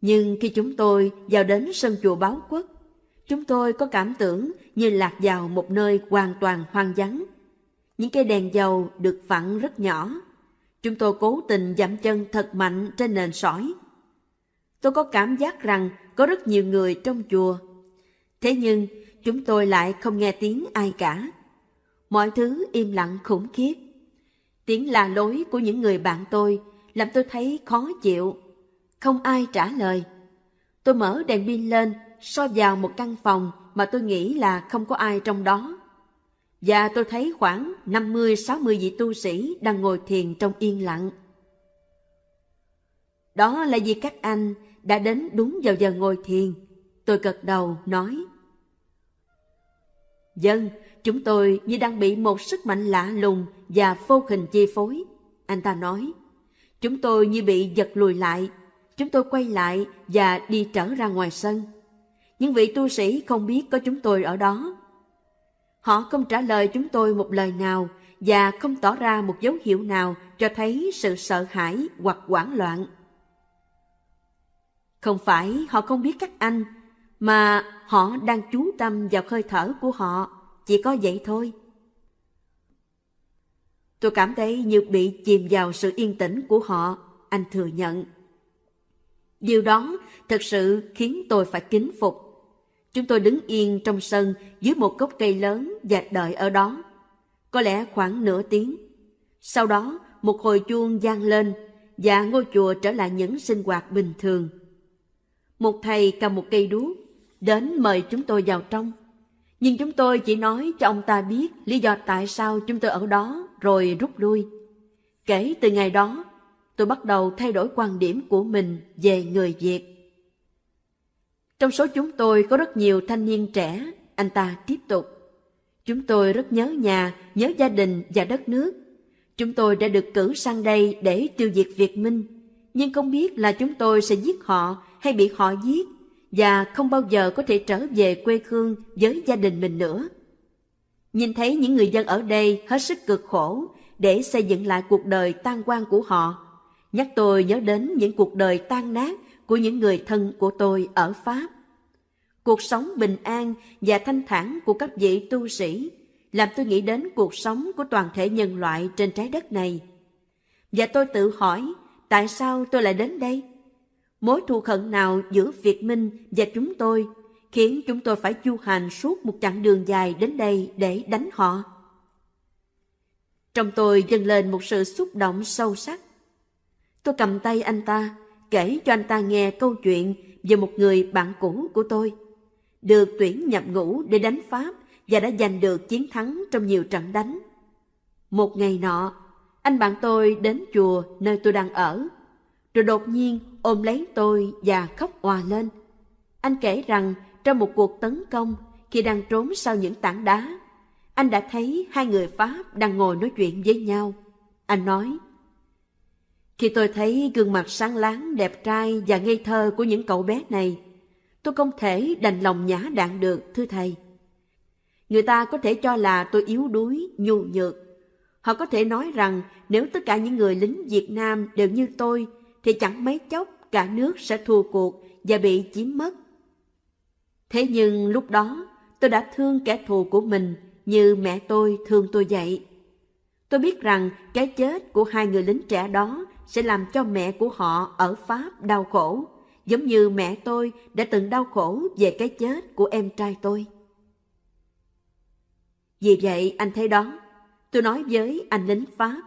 Nhưng khi chúng tôi vào đến sân chùa báo quốc, Chúng tôi có cảm tưởng như lạc vào một nơi hoàn toàn hoang vắng. Những cây đèn dầu được phẳng rất nhỏ. Chúng tôi cố tình dậm chân thật mạnh trên nền sỏi. Tôi có cảm giác rằng có rất nhiều người trong chùa. Thế nhưng, chúng tôi lại không nghe tiếng ai cả. Mọi thứ im lặng khủng khiếp. Tiếng là lối của những người bạn tôi làm tôi thấy khó chịu. Không ai trả lời. Tôi mở đèn pin lên so vào một căn phòng mà tôi nghĩ là không có ai trong đó. Và tôi thấy khoảng 50-60 vị tu sĩ đang ngồi thiền trong yên lặng. Đó là vì các anh đã đến đúng vào giờ ngồi thiền. Tôi gật đầu nói. Dân, vâng, chúng tôi như đang bị một sức mạnh lạ lùng và vô hình chi phối. Anh ta nói, chúng tôi như bị giật lùi lại. Chúng tôi quay lại và đi trở ra ngoài sân những vị tu sĩ không biết có chúng tôi ở đó. Họ không trả lời chúng tôi một lời nào và không tỏ ra một dấu hiệu nào cho thấy sự sợ hãi hoặc hoảng loạn. Không phải họ không biết các anh, mà họ đang chú tâm vào hơi thở của họ, chỉ có vậy thôi. Tôi cảm thấy như bị chìm vào sự yên tĩnh của họ, anh thừa nhận. Điều đó thật sự khiến tôi phải kính phục Chúng tôi đứng yên trong sân dưới một gốc cây lớn và đợi ở đó. Có lẽ khoảng nửa tiếng. Sau đó, một hồi chuông gian lên và ngôi chùa trở lại những sinh hoạt bình thường. Một thầy cầm một cây đuốc đến mời chúng tôi vào trong. Nhưng chúng tôi chỉ nói cho ông ta biết lý do tại sao chúng tôi ở đó rồi rút lui. Kể từ ngày đó, tôi bắt đầu thay đổi quan điểm của mình về người Việt. Trong số chúng tôi có rất nhiều thanh niên trẻ, anh ta tiếp tục. Chúng tôi rất nhớ nhà, nhớ gia đình và đất nước. Chúng tôi đã được cử sang đây để tiêu diệt Việt Minh, nhưng không biết là chúng tôi sẽ giết họ hay bị họ giết và không bao giờ có thể trở về quê hương với gia đình mình nữa. Nhìn thấy những người dân ở đây hết sức cực khổ để xây dựng lại cuộc đời tan quan của họ, nhắc tôi nhớ đến những cuộc đời tan nát của những người thân của tôi ở Pháp. Cuộc sống bình an và thanh thản của các vị tu sĩ làm tôi nghĩ đến cuộc sống của toàn thể nhân loại trên trái đất này. Và tôi tự hỏi, tại sao tôi lại đến đây? Mối thù hận nào giữa Việt Minh và chúng tôi khiến chúng tôi phải du hành suốt một chặng đường dài đến đây để đánh họ? Trong tôi dâng lên một sự xúc động sâu sắc. Tôi cầm tay anh ta, kể cho anh ta nghe câu chuyện về một người bạn cũ của tôi, được tuyển nhập ngũ để đánh Pháp và đã giành được chiến thắng trong nhiều trận đánh. Một ngày nọ, anh bạn tôi đến chùa nơi tôi đang ở, rồi đột nhiên ôm lấy tôi và khóc òa lên. Anh kể rằng trong một cuộc tấn công khi đang trốn sau những tảng đá, anh đã thấy hai người Pháp đang ngồi nói chuyện với nhau. Anh nói, khi tôi thấy gương mặt sáng láng, đẹp trai và ngây thơ của những cậu bé này. Tôi không thể đành lòng nhã đạn được, thưa thầy. Người ta có thể cho là tôi yếu đuối, nhu nhược. Họ có thể nói rằng nếu tất cả những người lính Việt Nam đều như tôi, thì chẳng mấy chốc cả nước sẽ thua cuộc và bị chiếm mất. Thế nhưng lúc đó, tôi đã thương kẻ thù của mình như mẹ tôi thương tôi vậy. Tôi biết rằng cái chết của hai người lính trẻ đó sẽ làm cho mẹ của họ ở Pháp đau khổ, giống như mẹ tôi đã từng đau khổ về cái chết của em trai tôi. Vì vậy anh thấy đó, tôi nói với anh lính Pháp,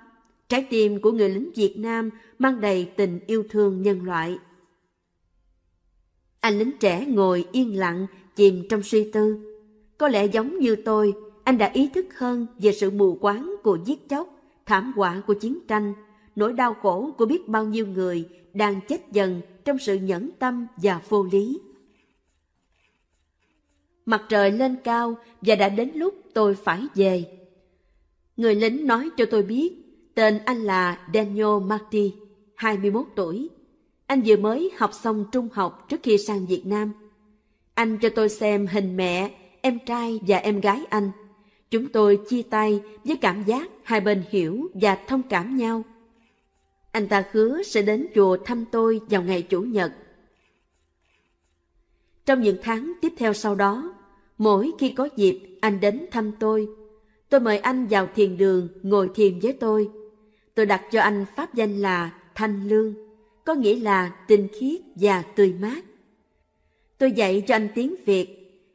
trái tim của người lính Việt Nam mang đầy tình yêu thương nhân loại. Anh lính trẻ ngồi yên lặng, chìm trong suy tư. Có lẽ giống như tôi, anh đã ý thức hơn về sự mù quáng của giết chóc, thảm họa của chiến tranh nỗi đau khổ của biết bao nhiêu người đang chết dần trong sự nhẫn tâm và vô lý. Mặt trời lên cao và đã đến lúc tôi phải về. Người lính nói cho tôi biết tên anh là Daniel Marty, 21 tuổi. Anh vừa mới học xong trung học trước khi sang Việt Nam. Anh cho tôi xem hình mẹ, em trai và em gái anh. Chúng tôi chia tay với cảm giác hai bên hiểu và thông cảm nhau. Anh ta hứa sẽ đến chùa thăm tôi vào ngày Chủ nhật. Trong những tháng tiếp theo sau đó, mỗi khi có dịp anh đến thăm tôi, tôi mời anh vào thiền đường ngồi thiền với tôi. Tôi đặt cho anh pháp danh là Thanh Lương, có nghĩa là tinh khiết và tươi mát. Tôi dạy cho anh tiếng Việt,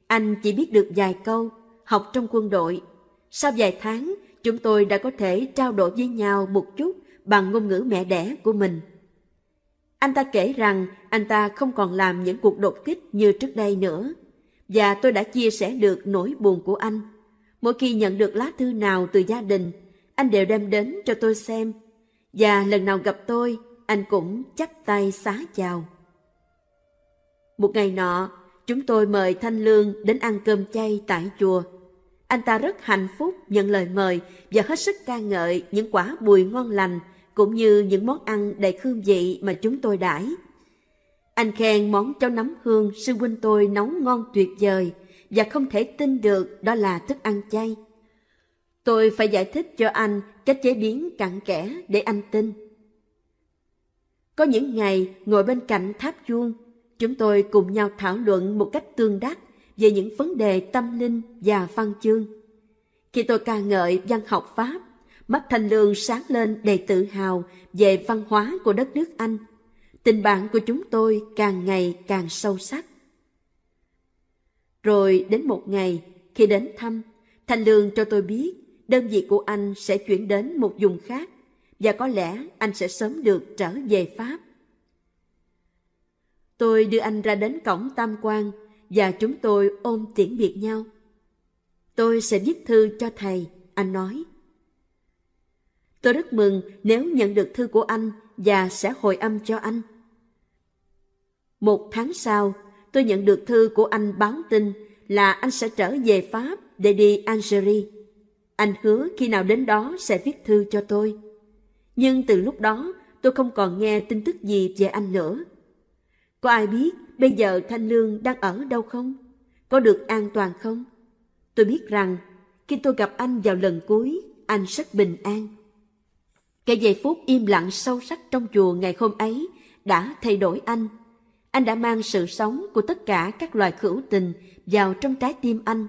anh chỉ biết được vài câu, học trong quân đội. Sau vài tháng, chúng tôi đã có thể trao đổi với nhau một chút bằng ngôn ngữ mẹ đẻ của mình. Anh ta kể rằng anh ta không còn làm những cuộc đột kích như trước đây nữa, và tôi đã chia sẻ được nỗi buồn của anh. Mỗi khi nhận được lá thư nào từ gia đình, anh đều đem đến cho tôi xem, và lần nào gặp tôi, anh cũng chắp tay xá chào. Một ngày nọ, chúng tôi mời Thanh Lương đến ăn cơm chay tại chùa. Anh ta rất hạnh phúc nhận lời mời và hết sức ca ngợi những quả bùi ngon lành cũng như những món ăn đầy hương vị mà chúng tôi đãi. Anh khen món cháo nấm hương sư huynh tôi nấu ngon tuyệt vời và không thể tin được đó là thức ăn chay. Tôi phải giải thích cho anh cách chế biến cặn kẽ để anh tin. Có những ngày ngồi bên cạnh tháp chuông, chúng tôi cùng nhau thảo luận một cách tương đắc về những vấn đề tâm linh và văn chương. Khi tôi ca ngợi văn học Pháp, mắt Thanh Lương sáng lên đầy tự hào về văn hóa của đất nước Anh. Tình bạn của chúng tôi càng ngày càng sâu sắc. Rồi đến một ngày, khi đến thăm, Thanh Lương cho tôi biết đơn vị của anh sẽ chuyển đến một vùng khác và có lẽ anh sẽ sớm được trở về Pháp. Tôi đưa anh ra đến cổng Tam Quan và chúng tôi ôm tiễn biệt nhau. Tôi sẽ viết thư cho thầy, anh nói. Tôi rất mừng nếu nhận được thư của anh và sẽ hồi âm cho anh. Một tháng sau, tôi nhận được thư của anh báo tin là anh sẽ trở về Pháp để đi Algeria. Anh hứa khi nào đến đó sẽ viết thư cho tôi. Nhưng từ lúc đó, tôi không còn nghe tin tức gì về anh nữa. Có ai biết bây giờ Thanh Lương đang ở đâu không? Có được an toàn không? Tôi biết rằng khi tôi gặp anh vào lần cuối, anh rất bình an. Cái giây phút im lặng sâu sắc trong chùa ngày hôm ấy đã thay đổi anh. Anh đã mang sự sống của tất cả các loài khửu tình vào trong trái tim anh.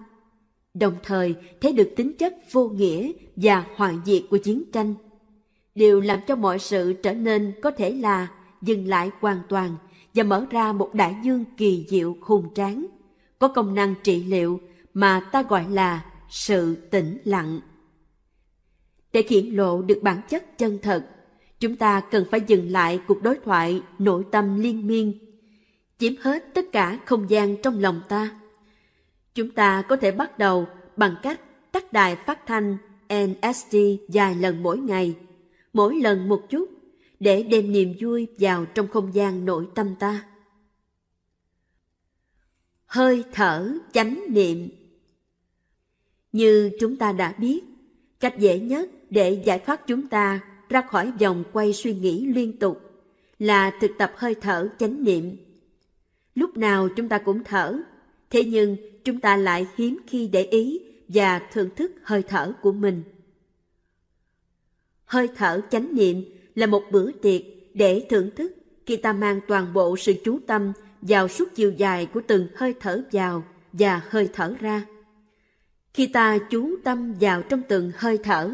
Đồng thời thấy được tính chất vô nghĩa và hoại diệt của chiến tranh. Điều làm cho mọi sự trở nên có thể là dừng lại hoàn toàn và mở ra một đại dương kỳ diệu khùng tráng, có công năng trị liệu mà ta gọi là sự tĩnh lặng để hiển lộ được bản chất chân thật chúng ta cần phải dừng lại cuộc đối thoại nội tâm liên miên chiếm hết tất cả không gian trong lòng ta chúng ta có thể bắt đầu bằng cách tắt đài phát thanh NST dài lần mỗi ngày, mỗi lần một chút, để đem niềm vui vào trong không gian nội tâm ta. Hơi thở chánh niệm Như chúng ta đã biết, Cách dễ nhất để giải thoát chúng ta ra khỏi vòng quay suy nghĩ liên tục là thực tập hơi thở chánh niệm. Lúc nào chúng ta cũng thở, thế nhưng chúng ta lại hiếm khi để ý và thưởng thức hơi thở của mình. Hơi thở chánh niệm là một bữa tiệc để thưởng thức khi ta mang toàn bộ sự chú tâm vào suốt chiều dài của từng hơi thở vào và hơi thở ra. Khi ta chú tâm vào trong từng hơi thở,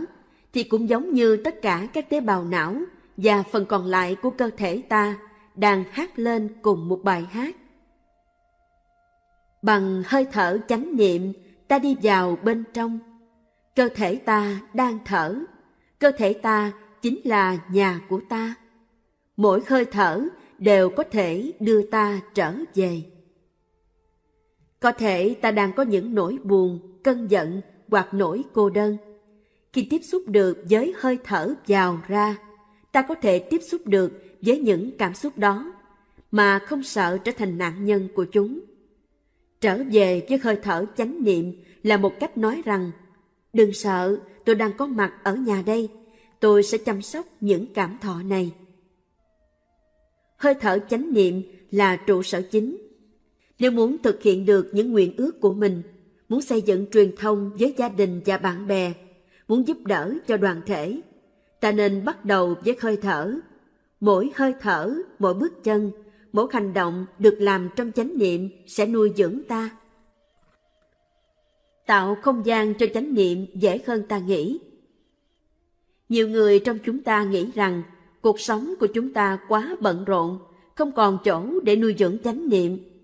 thì cũng giống như tất cả các tế bào não và phần còn lại của cơ thể ta đang hát lên cùng một bài hát. Bằng hơi thở chánh niệm, ta đi vào bên trong. Cơ thể ta đang thở, cơ thể ta chính là nhà của ta. Mỗi hơi thở đều có thể đưa ta trở về. Có thể ta đang có những nỗi buồn, cơn giận hoặc nỗi cô đơn. Khi tiếp xúc được với hơi thở vào ra, ta có thể tiếp xúc được với những cảm xúc đó mà không sợ trở thành nạn nhân của chúng. Trở về với hơi thở chánh niệm là một cách nói rằng đừng sợ, tôi đang có mặt ở nhà đây, tôi sẽ chăm sóc những cảm thọ này. Hơi thở chánh niệm là trụ sở chính nếu muốn thực hiện được những nguyện ước của mình, muốn xây dựng truyền thông với gia đình và bạn bè, muốn giúp đỡ cho đoàn thể, ta nên bắt đầu với hơi thở. Mỗi hơi thở, mỗi bước chân, mỗi hành động được làm trong chánh niệm sẽ nuôi dưỡng ta. Tạo không gian cho chánh niệm dễ hơn ta nghĩ. Nhiều người trong chúng ta nghĩ rằng cuộc sống của chúng ta quá bận rộn, không còn chỗ để nuôi dưỡng chánh niệm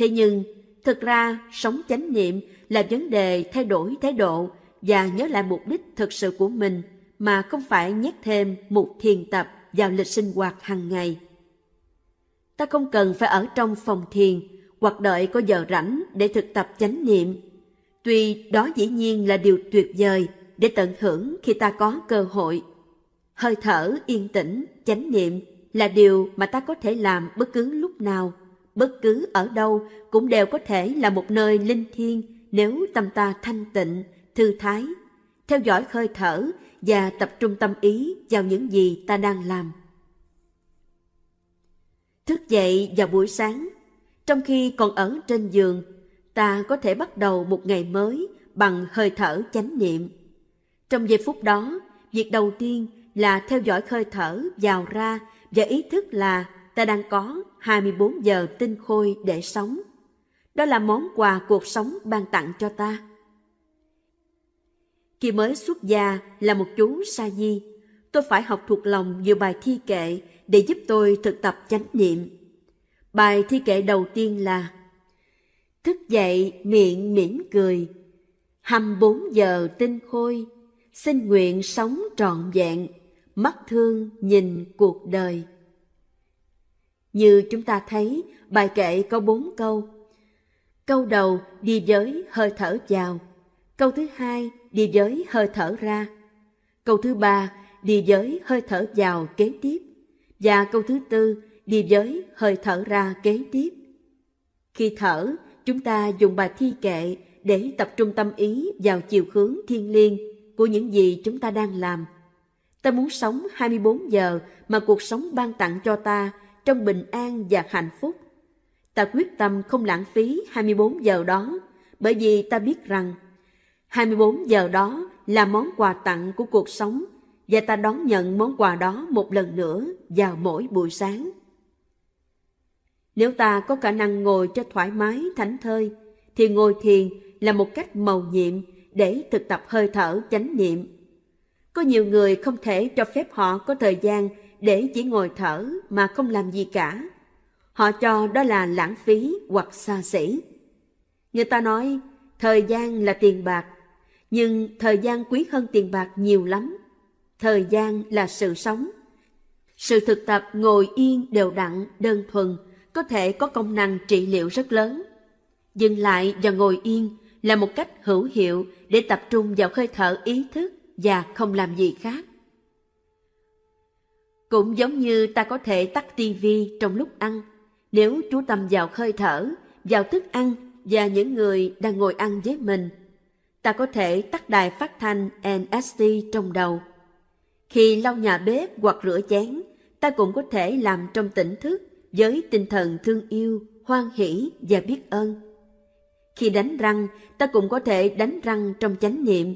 Thế nhưng, thực ra sống chánh niệm là vấn đề thay đổi thái độ và nhớ lại mục đích thực sự của mình mà không phải nhét thêm một thiền tập vào lịch sinh hoạt hàng ngày. Ta không cần phải ở trong phòng thiền hoặc đợi có giờ rảnh để thực tập chánh niệm. Tuy đó dĩ nhiên là điều tuyệt vời để tận hưởng khi ta có cơ hội. Hơi thở yên tĩnh, chánh niệm là điều mà ta có thể làm bất cứ lúc nào – bất cứ ở đâu cũng đều có thể là một nơi linh thiêng nếu tâm ta thanh tịnh, thư thái, theo dõi hơi thở và tập trung tâm ý vào những gì ta đang làm. Thức dậy vào buổi sáng, trong khi còn ở trên giường, ta có thể bắt đầu một ngày mới bằng hơi thở chánh niệm. Trong giây phút đó, việc đầu tiên là theo dõi hơi thở vào ra và ý thức là ta đang có 24 giờ tinh khôi để sống. Đó là món quà cuộc sống ban tặng cho ta. Khi mới xuất gia là một chú sa di, tôi phải học thuộc lòng nhiều bài thi kệ để giúp tôi thực tập chánh niệm. Bài thi kệ đầu tiên là Thức dậy miệng mỉm cười, hầm bốn giờ tinh khôi, xin nguyện sống trọn vẹn, mắt thương nhìn cuộc đời. Như chúng ta thấy, bài kệ có bốn câu. Câu đầu đi với hơi thở vào. Câu thứ hai đi với hơi thở ra. Câu thứ ba đi với hơi thở vào kế tiếp. Và câu thứ tư đi với hơi thở ra kế tiếp. Khi thở, chúng ta dùng bài thi kệ để tập trung tâm ý vào chiều hướng thiên liêng của những gì chúng ta đang làm. Ta muốn sống 24 giờ mà cuộc sống ban tặng cho ta trong bình an và hạnh phúc. Ta quyết tâm không lãng phí 24 giờ đó, bởi vì ta biết rằng 24 giờ đó là món quà tặng của cuộc sống và ta đón nhận món quà đó một lần nữa vào mỗi buổi sáng. Nếu ta có khả năng ngồi cho thoải mái, thảnh thơi, thì ngồi thiền là một cách màu nhiệm để thực tập hơi thở chánh niệm. Có nhiều người không thể cho phép họ có thời gian để chỉ ngồi thở mà không làm gì cả. Họ cho đó là lãng phí hoặc xa xỉ. Người ta nói thời gian là tiền bạc, nhưng thời gian quý hơn tiền bạc nhiều lắm. Thời gian là sự sống. Sự thực tập ngồi yên đều đặn, đơn thuần có thể có công năng trị liệu rất lớn. Dừng lại và ngồi yên là một cách hữu hiệu để tập trung vào hơi thở ý thức và không làm gì khác. Cũng giống như ta có thể tắt tivi trong lúc ăn, nếu chú tâm vào hơi thở, vào thức ăn và những người đang ngồi ăn với mình. Ta có thể tắt đài phát thanh NST trong đầu. Khi lau nhà bếp hoặc rửa chén, ta cũng có thể làm trong tỉnh thức với tinh thần thương yêu, hoan hỷ và biết ơn. Khi đánh răng, ta cũng có thể đánh răng trong chánh niệm.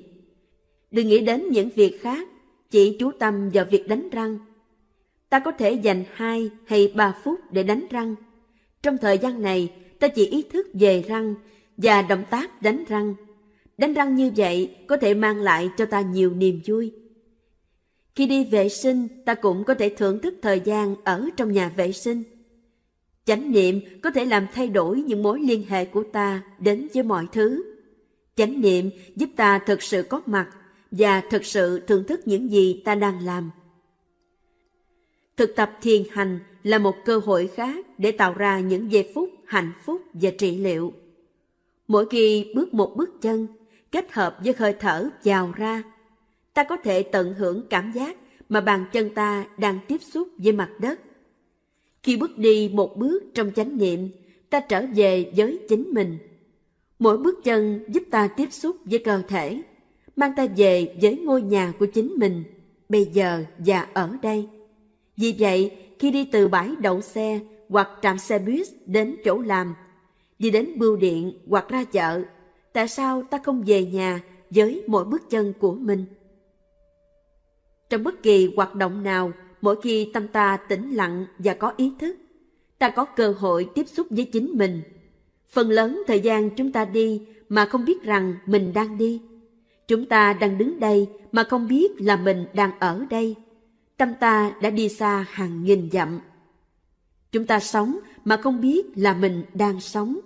Đừng nghĩ đến những việc khác, chỉ chú tâm vào việc đánh răng ta có thể dành 2 hay 3 phút để đánh răng. Trong thời gian này, ta chỉ ý thức về răng và động tác đánh răng. Đánh răng như vậy có thể mang lại cho ta nhiều niềm vui. Khi đi vệ sinh, ta cũng có thể thưởng thức thời gian ở trong nhà vệ sinh. Chánh niệm có thể làm thay đổi những mối liên hệ của ta đến với mọi thứ. Chánh niệm giúp ta thực sự có mặt và thực sự thưởng thức những gì ta đang làm. Thực tập thiền hành là một cơ hội khác để tạo ra những giây phút hạnh phúc và trị liệu. Mỗi khi bước một bước chân, kết hợp với hơi thở vào ra, ta có thể tận hưởng cảm giác mà bàn chân ta đang tiếp xúc với mặt đất. Khi bước đi một bước trong chánh niệm, ta trở về với chính mình. Mỗi bước chân giúp ta tiếp xúc với cơ thể, mang ta về với ngôi nhà của chính mình, bây giờ và ở đây. Vì vậy, khi đi từ bãi đậu xe hoặc trạm xe buýt đến chỗ làm, đi đến bưu điện hoặc ra chợ, tại sao ta không về nhà với mỗi bước chân của mình? Trong bất kỳ hoạt động nào, mỗi khi tâm ta tĩnh lặng và có ý thức, ta có cơ hội tiếp xúc với chính mình. Phần lớn thời gian chúng ta đi mà không biết rằng mình đang đi. Chúng ta đang đứng đây mà không biết là mình đang ở đây tâm ta đã đi xa hàng nghìn dặm. Chúng ta sống mà không biết là mình đang sống.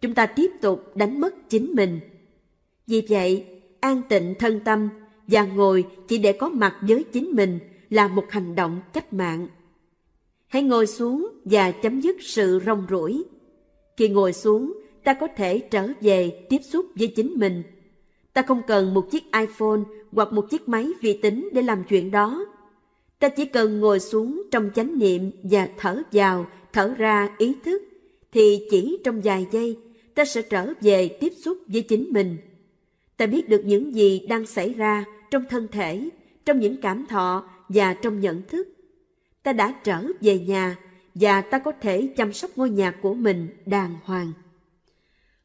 Chúng ta tiếp tục đánh mất chính mình. Vì vậy, an tịnh thân tâm và ngồi chỉ để có mặt với chính mình là một hành động cách mạng. Hãy ngồi xuống và chấm dứt sự rong ruổi Khi ngồi xuống, ta có thể trở về tiếp xúc với chính mình. Ta không cần một chiếc iPhone hoặc một chiếc máy vi tính để làm chuyện đó ta chỉ cần ngồi xuống trong chánh niệm và thở vào thở ra ý thức thì chỉ trong vài giây ta sẽ trở về tiếp xúc với chính mình ta biết được những gì đang xảy ra trong thân thể trong những cảm thọ và trong nhận thức ta đã trở về nhà và ta có thể chăm sóc ngôi nhà của mình đàng hoàng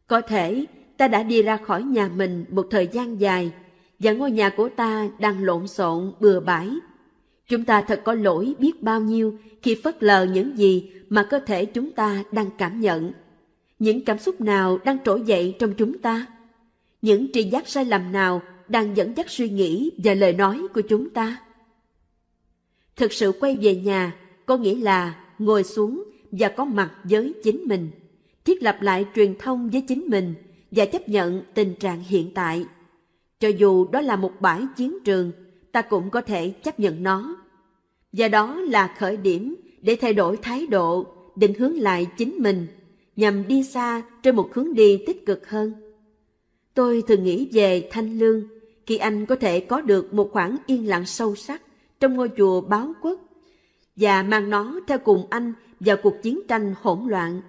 có thể ta đã đi ra khỏi nhà mình một thời gian dài và ngôi nhà của ta đang lộn xộn bừa bãi Chúng ta thật có lỗi biết bao nhiêu khi phớt lờ những gì mà cơ thể chúng ta đang cảm nhận. Những cảm xúc nào đang trỗi dậy trong chúng ta? Những tri giác sai lầm nào đang dẫn dắt suy nghĩ và lời nói của chúng ta? Thực sự quay về nhà có nghĩa là ngồi xuống và có mặt với chính mình, thiết lập lại truyền thông với chính mình và chấp nhận tình trạng hiện tại. Cho dù đó là một bãi chiến trường ta cũng có thể chấp nhận nó. Và đó là khởi điểm để thay đổi thái độ, định hướng lại chính mình, nhằm đi xa trên một hướng đi tích cực hơn. Tôi thường nghĩ về Thanh Lương, khi anh có thể có được một khoảng yên lặng sâu sắc trong ngôi chùa báo quốc và mang nó theo cùng anh vào cuộc chiến tranh hỗn loạn.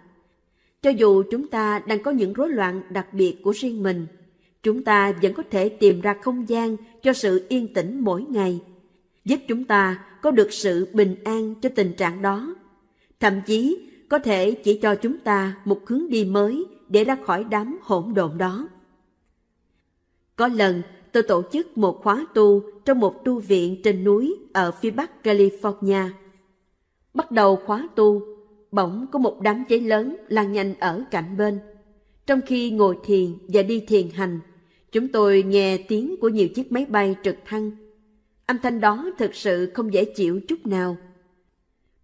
Cho dù chúng ta đang có những rối loạn đặc biệt của riêng mình, chúng ta vẫn có thể tìm ra không gian cho sự yên tĩnh mỗi ngày giúp chúng ta có được sự bình an cho tình trạng đó thậm chí có thể chỉ cho chúng ta một hướng đi mới để ra khỏi đám hỗn độn đó có lần tôi tổ chức một khóa tu trong một tu viện trên núi ở phía bắc california bắt đầu khóa tu bỗng có một đám cháy lớn lan nhanh ở cạnh bên trong khi ngồi thiền và đi thiền hành Chúng tôi nghe tiếng của nhiều chiếc máy bay trực thăng. Âm thanh đó thực sự không dễ chịu chút nào.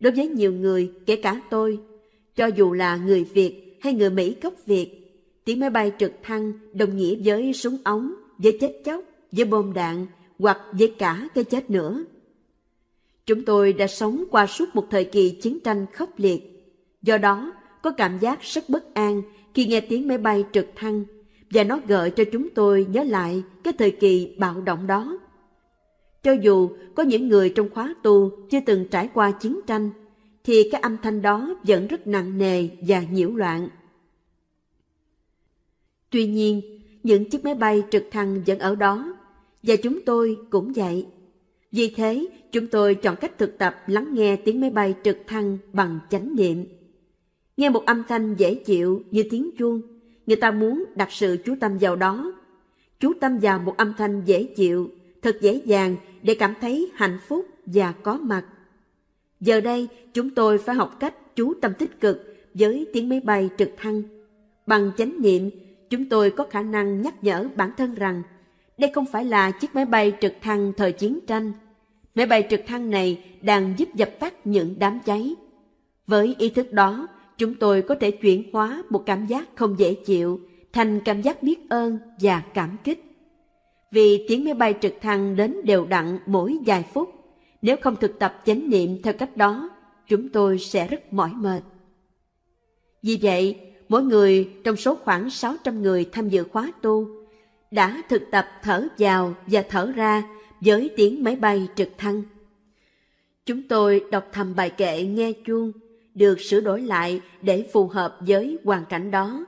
Đối với nhiều người, kể cả tôi, cho dù là người Việt hay người Mỹ gốc Việt, tiếng máy bay trực thăng đồng nghĩa với súng ống, với chết chóc, với bom đạn hoặc với cả cái chết nữa. Chúng tôi đã sống qua suốt một thời kỳ chiến tranh khốc liệt. Do đó, có cảm giác rất bất an khi nghe tiếng máy bay trực thăng và nó gợi cho chúng tôi nhớ lại cái thời kỳ bạo động đó. Cho dù có những người trong khóa tu chưa từng trải qua chiến tranh, thì cái âm thanh đó vẫn rất nặng nề và nhiễu loạn. Tuy nhiên, những chiếc máy bay trực thăng vẫn ở đó, và chúng tôi cũng vậy. Vì thế, chúng tôi chọn cách thực tập lắng nghe tiếng máy bay trực thăng bằng chánh niệm. Nghe một âm thanh dễ chịu như tiếng chuông, người ta muốn đặt sự chú tâm vào đó. Chú tâm vào một âm thanh dễ chịu, thật dễ dàng để cảm thấy hạnh phúc và có mặt. Giờ đây, chúng tôi phải học cách chú tâm tích cực với tiếng máy bay trực thăng. Bằng chánh niệm, chúng tôi có khả năng nhắc nhở bản thân rằng đây không phải là chiếc máy bay trực thăng thời chiến tranh. Máy bay trực thăng này đang giúp dập tắt những đám cháy. Với ý thức đó, chúng tôi có thể chuyển hóa một cảm giác không dễ chịu thành cảm giác biết ơn và cảm kích. Vì tiếng máy bay trực thăng đến đều đặn mỗi vài phút, nếu không thực tập chánh niệm theo cách đó, chúng tôi sẽ rất mỏi mệt. Vì vậy, mỗi người trong số khoảng 600 người tham dự khóa tu đã thực tập thở vào và thở ra với tiếng máy bay trực thăng. Chúng tôi đọc thầm bài kệ nghe chuông được sửa đổi lại để phù hợp với hoàn cảnh đó.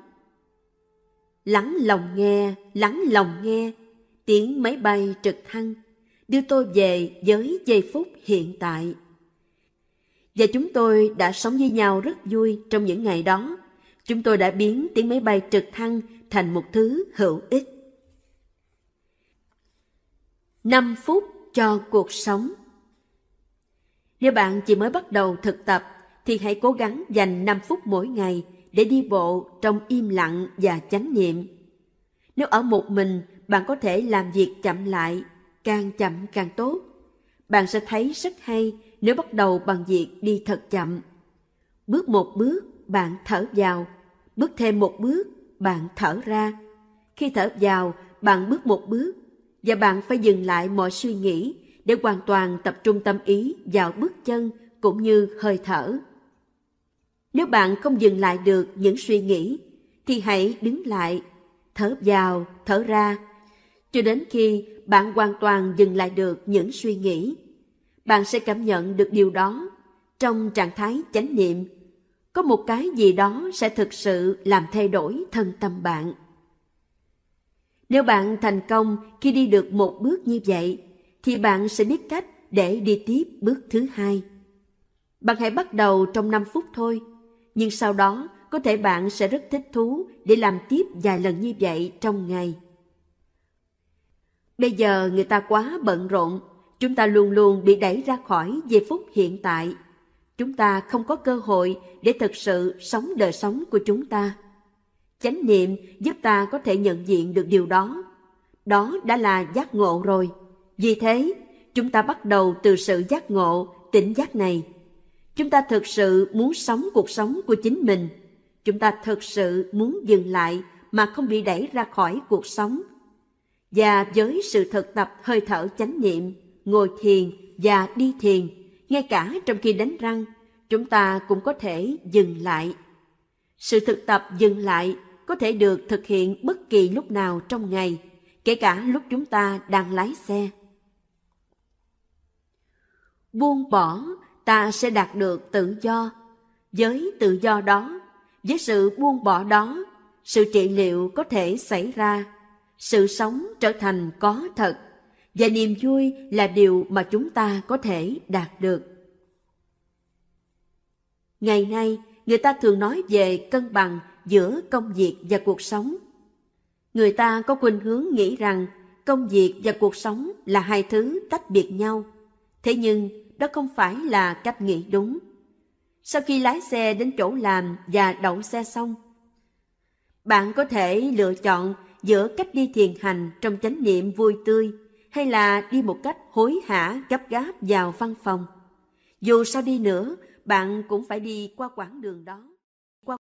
Lắng lòng nghe, lắng lòng nghe, tiếng máy bay trực thăng đưa tôi về với giây phút hiện tại. Và chúng tôi đã sống với nhau rất vui trong những ngày đó. Chúng tôi đã biến tiếng máy bay trực thăng thành một thứ hữu ích. 5 phút cho cuộc sống Nếu bạn chỉ mới bắt đầu thực tập thì hãy cố gắng dành 5 phút mỗi ngày để đi bộ trong im lặng và chánh niệm. Nếu ở một mình, bạn có thể làm việc chậm lại, càng chậm càng tốt. Bạn sẽ thấy rất hay nếu bắt đầu bằng việc đi thật chậm. Bước một bước, bạn thở vào. Bước thêm một bước, bạn thở ra. Khi thở vào, bạn bước một bước và bạn phải dừng lại mọi suy nghĩ để hoàn toàn tập trung tâm ý vào bước chân cũng như hơi thở nếu bạn không dừng lại được những suy nghĩ, thì hãy đứng lại, thở vào, thở ra, cho đến khi bạn hoàn toàn dừng lại được những suy nghĩ. Bạn sẽ cảm nhận được điều đó trong trạng thái chánh niệm. Có một cái gì đó sẽ thực sự làm thay đổi thân tâm bạn. Nếu bạn thành công khi đi được một bước như vậy, thì bạn sẽ biết cách để đi tiếp bước thứ hai. Bạn hãy bắt đầu trong 5 phút thôi – nhưng sau đó có thể bạn sẽ rất thích thú để làm tiếp vài lần như vậy trong ngày. Bây giờ người ta quá bận rộn, chúng ta luôn luôn bị đẩy ra khỏi giây phút hiện tại. Chúng ta không có cơ hội để thực sự sống đời sống của chúng ta. Chánh niệm giúp ta có thể nhận diện được điều đó. Đó đã là giác ngộ rồi. Vì thế, chúng ta bắt đầu từ sự giác ngộ, tỉnh giác này – chúng ta thực sự muốn sống cuộc sống của chính mình chúng ta thực sự muốn dừng lại mà không bị đẩy ra khỏi cuộc sống và với sự thực tập hơi thở chánh niệm ngồi thiền và đi thiền ngay cả trong khi đánh răng chúng ta cũng có thể dừng lại sự thực tập dừng lại có thể được thực hiện bất kỳ lúc nào trong ngày kể cả lúc chúng ta đang lái xe buông bỏ ta sẽ đạt được tự do với tự do đó với sự buông bỏ đó sự trị liệu có thể xảy ra sự sống trở thành có thật và niềm vui là điều mà chúng ta có thể đạt được ngày nay người ta thường nói về cân bằng giữa công việc và cuộc sống người ta có khuynh hướng nghĩ rằng công việc và cuộc sống là hai thứ tách biệt nhau thế nhưng đó không phải là cách nghĩ đúng. Sau khi lái xe đến chỗ làm và đậu xe xong, bạn có thể lựa chọn giữa cách đi thiền hành trong chánh niệm vui tươi hay là đi một cách hối hả gấp gáp vào văn phòng. Dù sao đi nữa, bạn cũng phải đi qua quãng đường đó.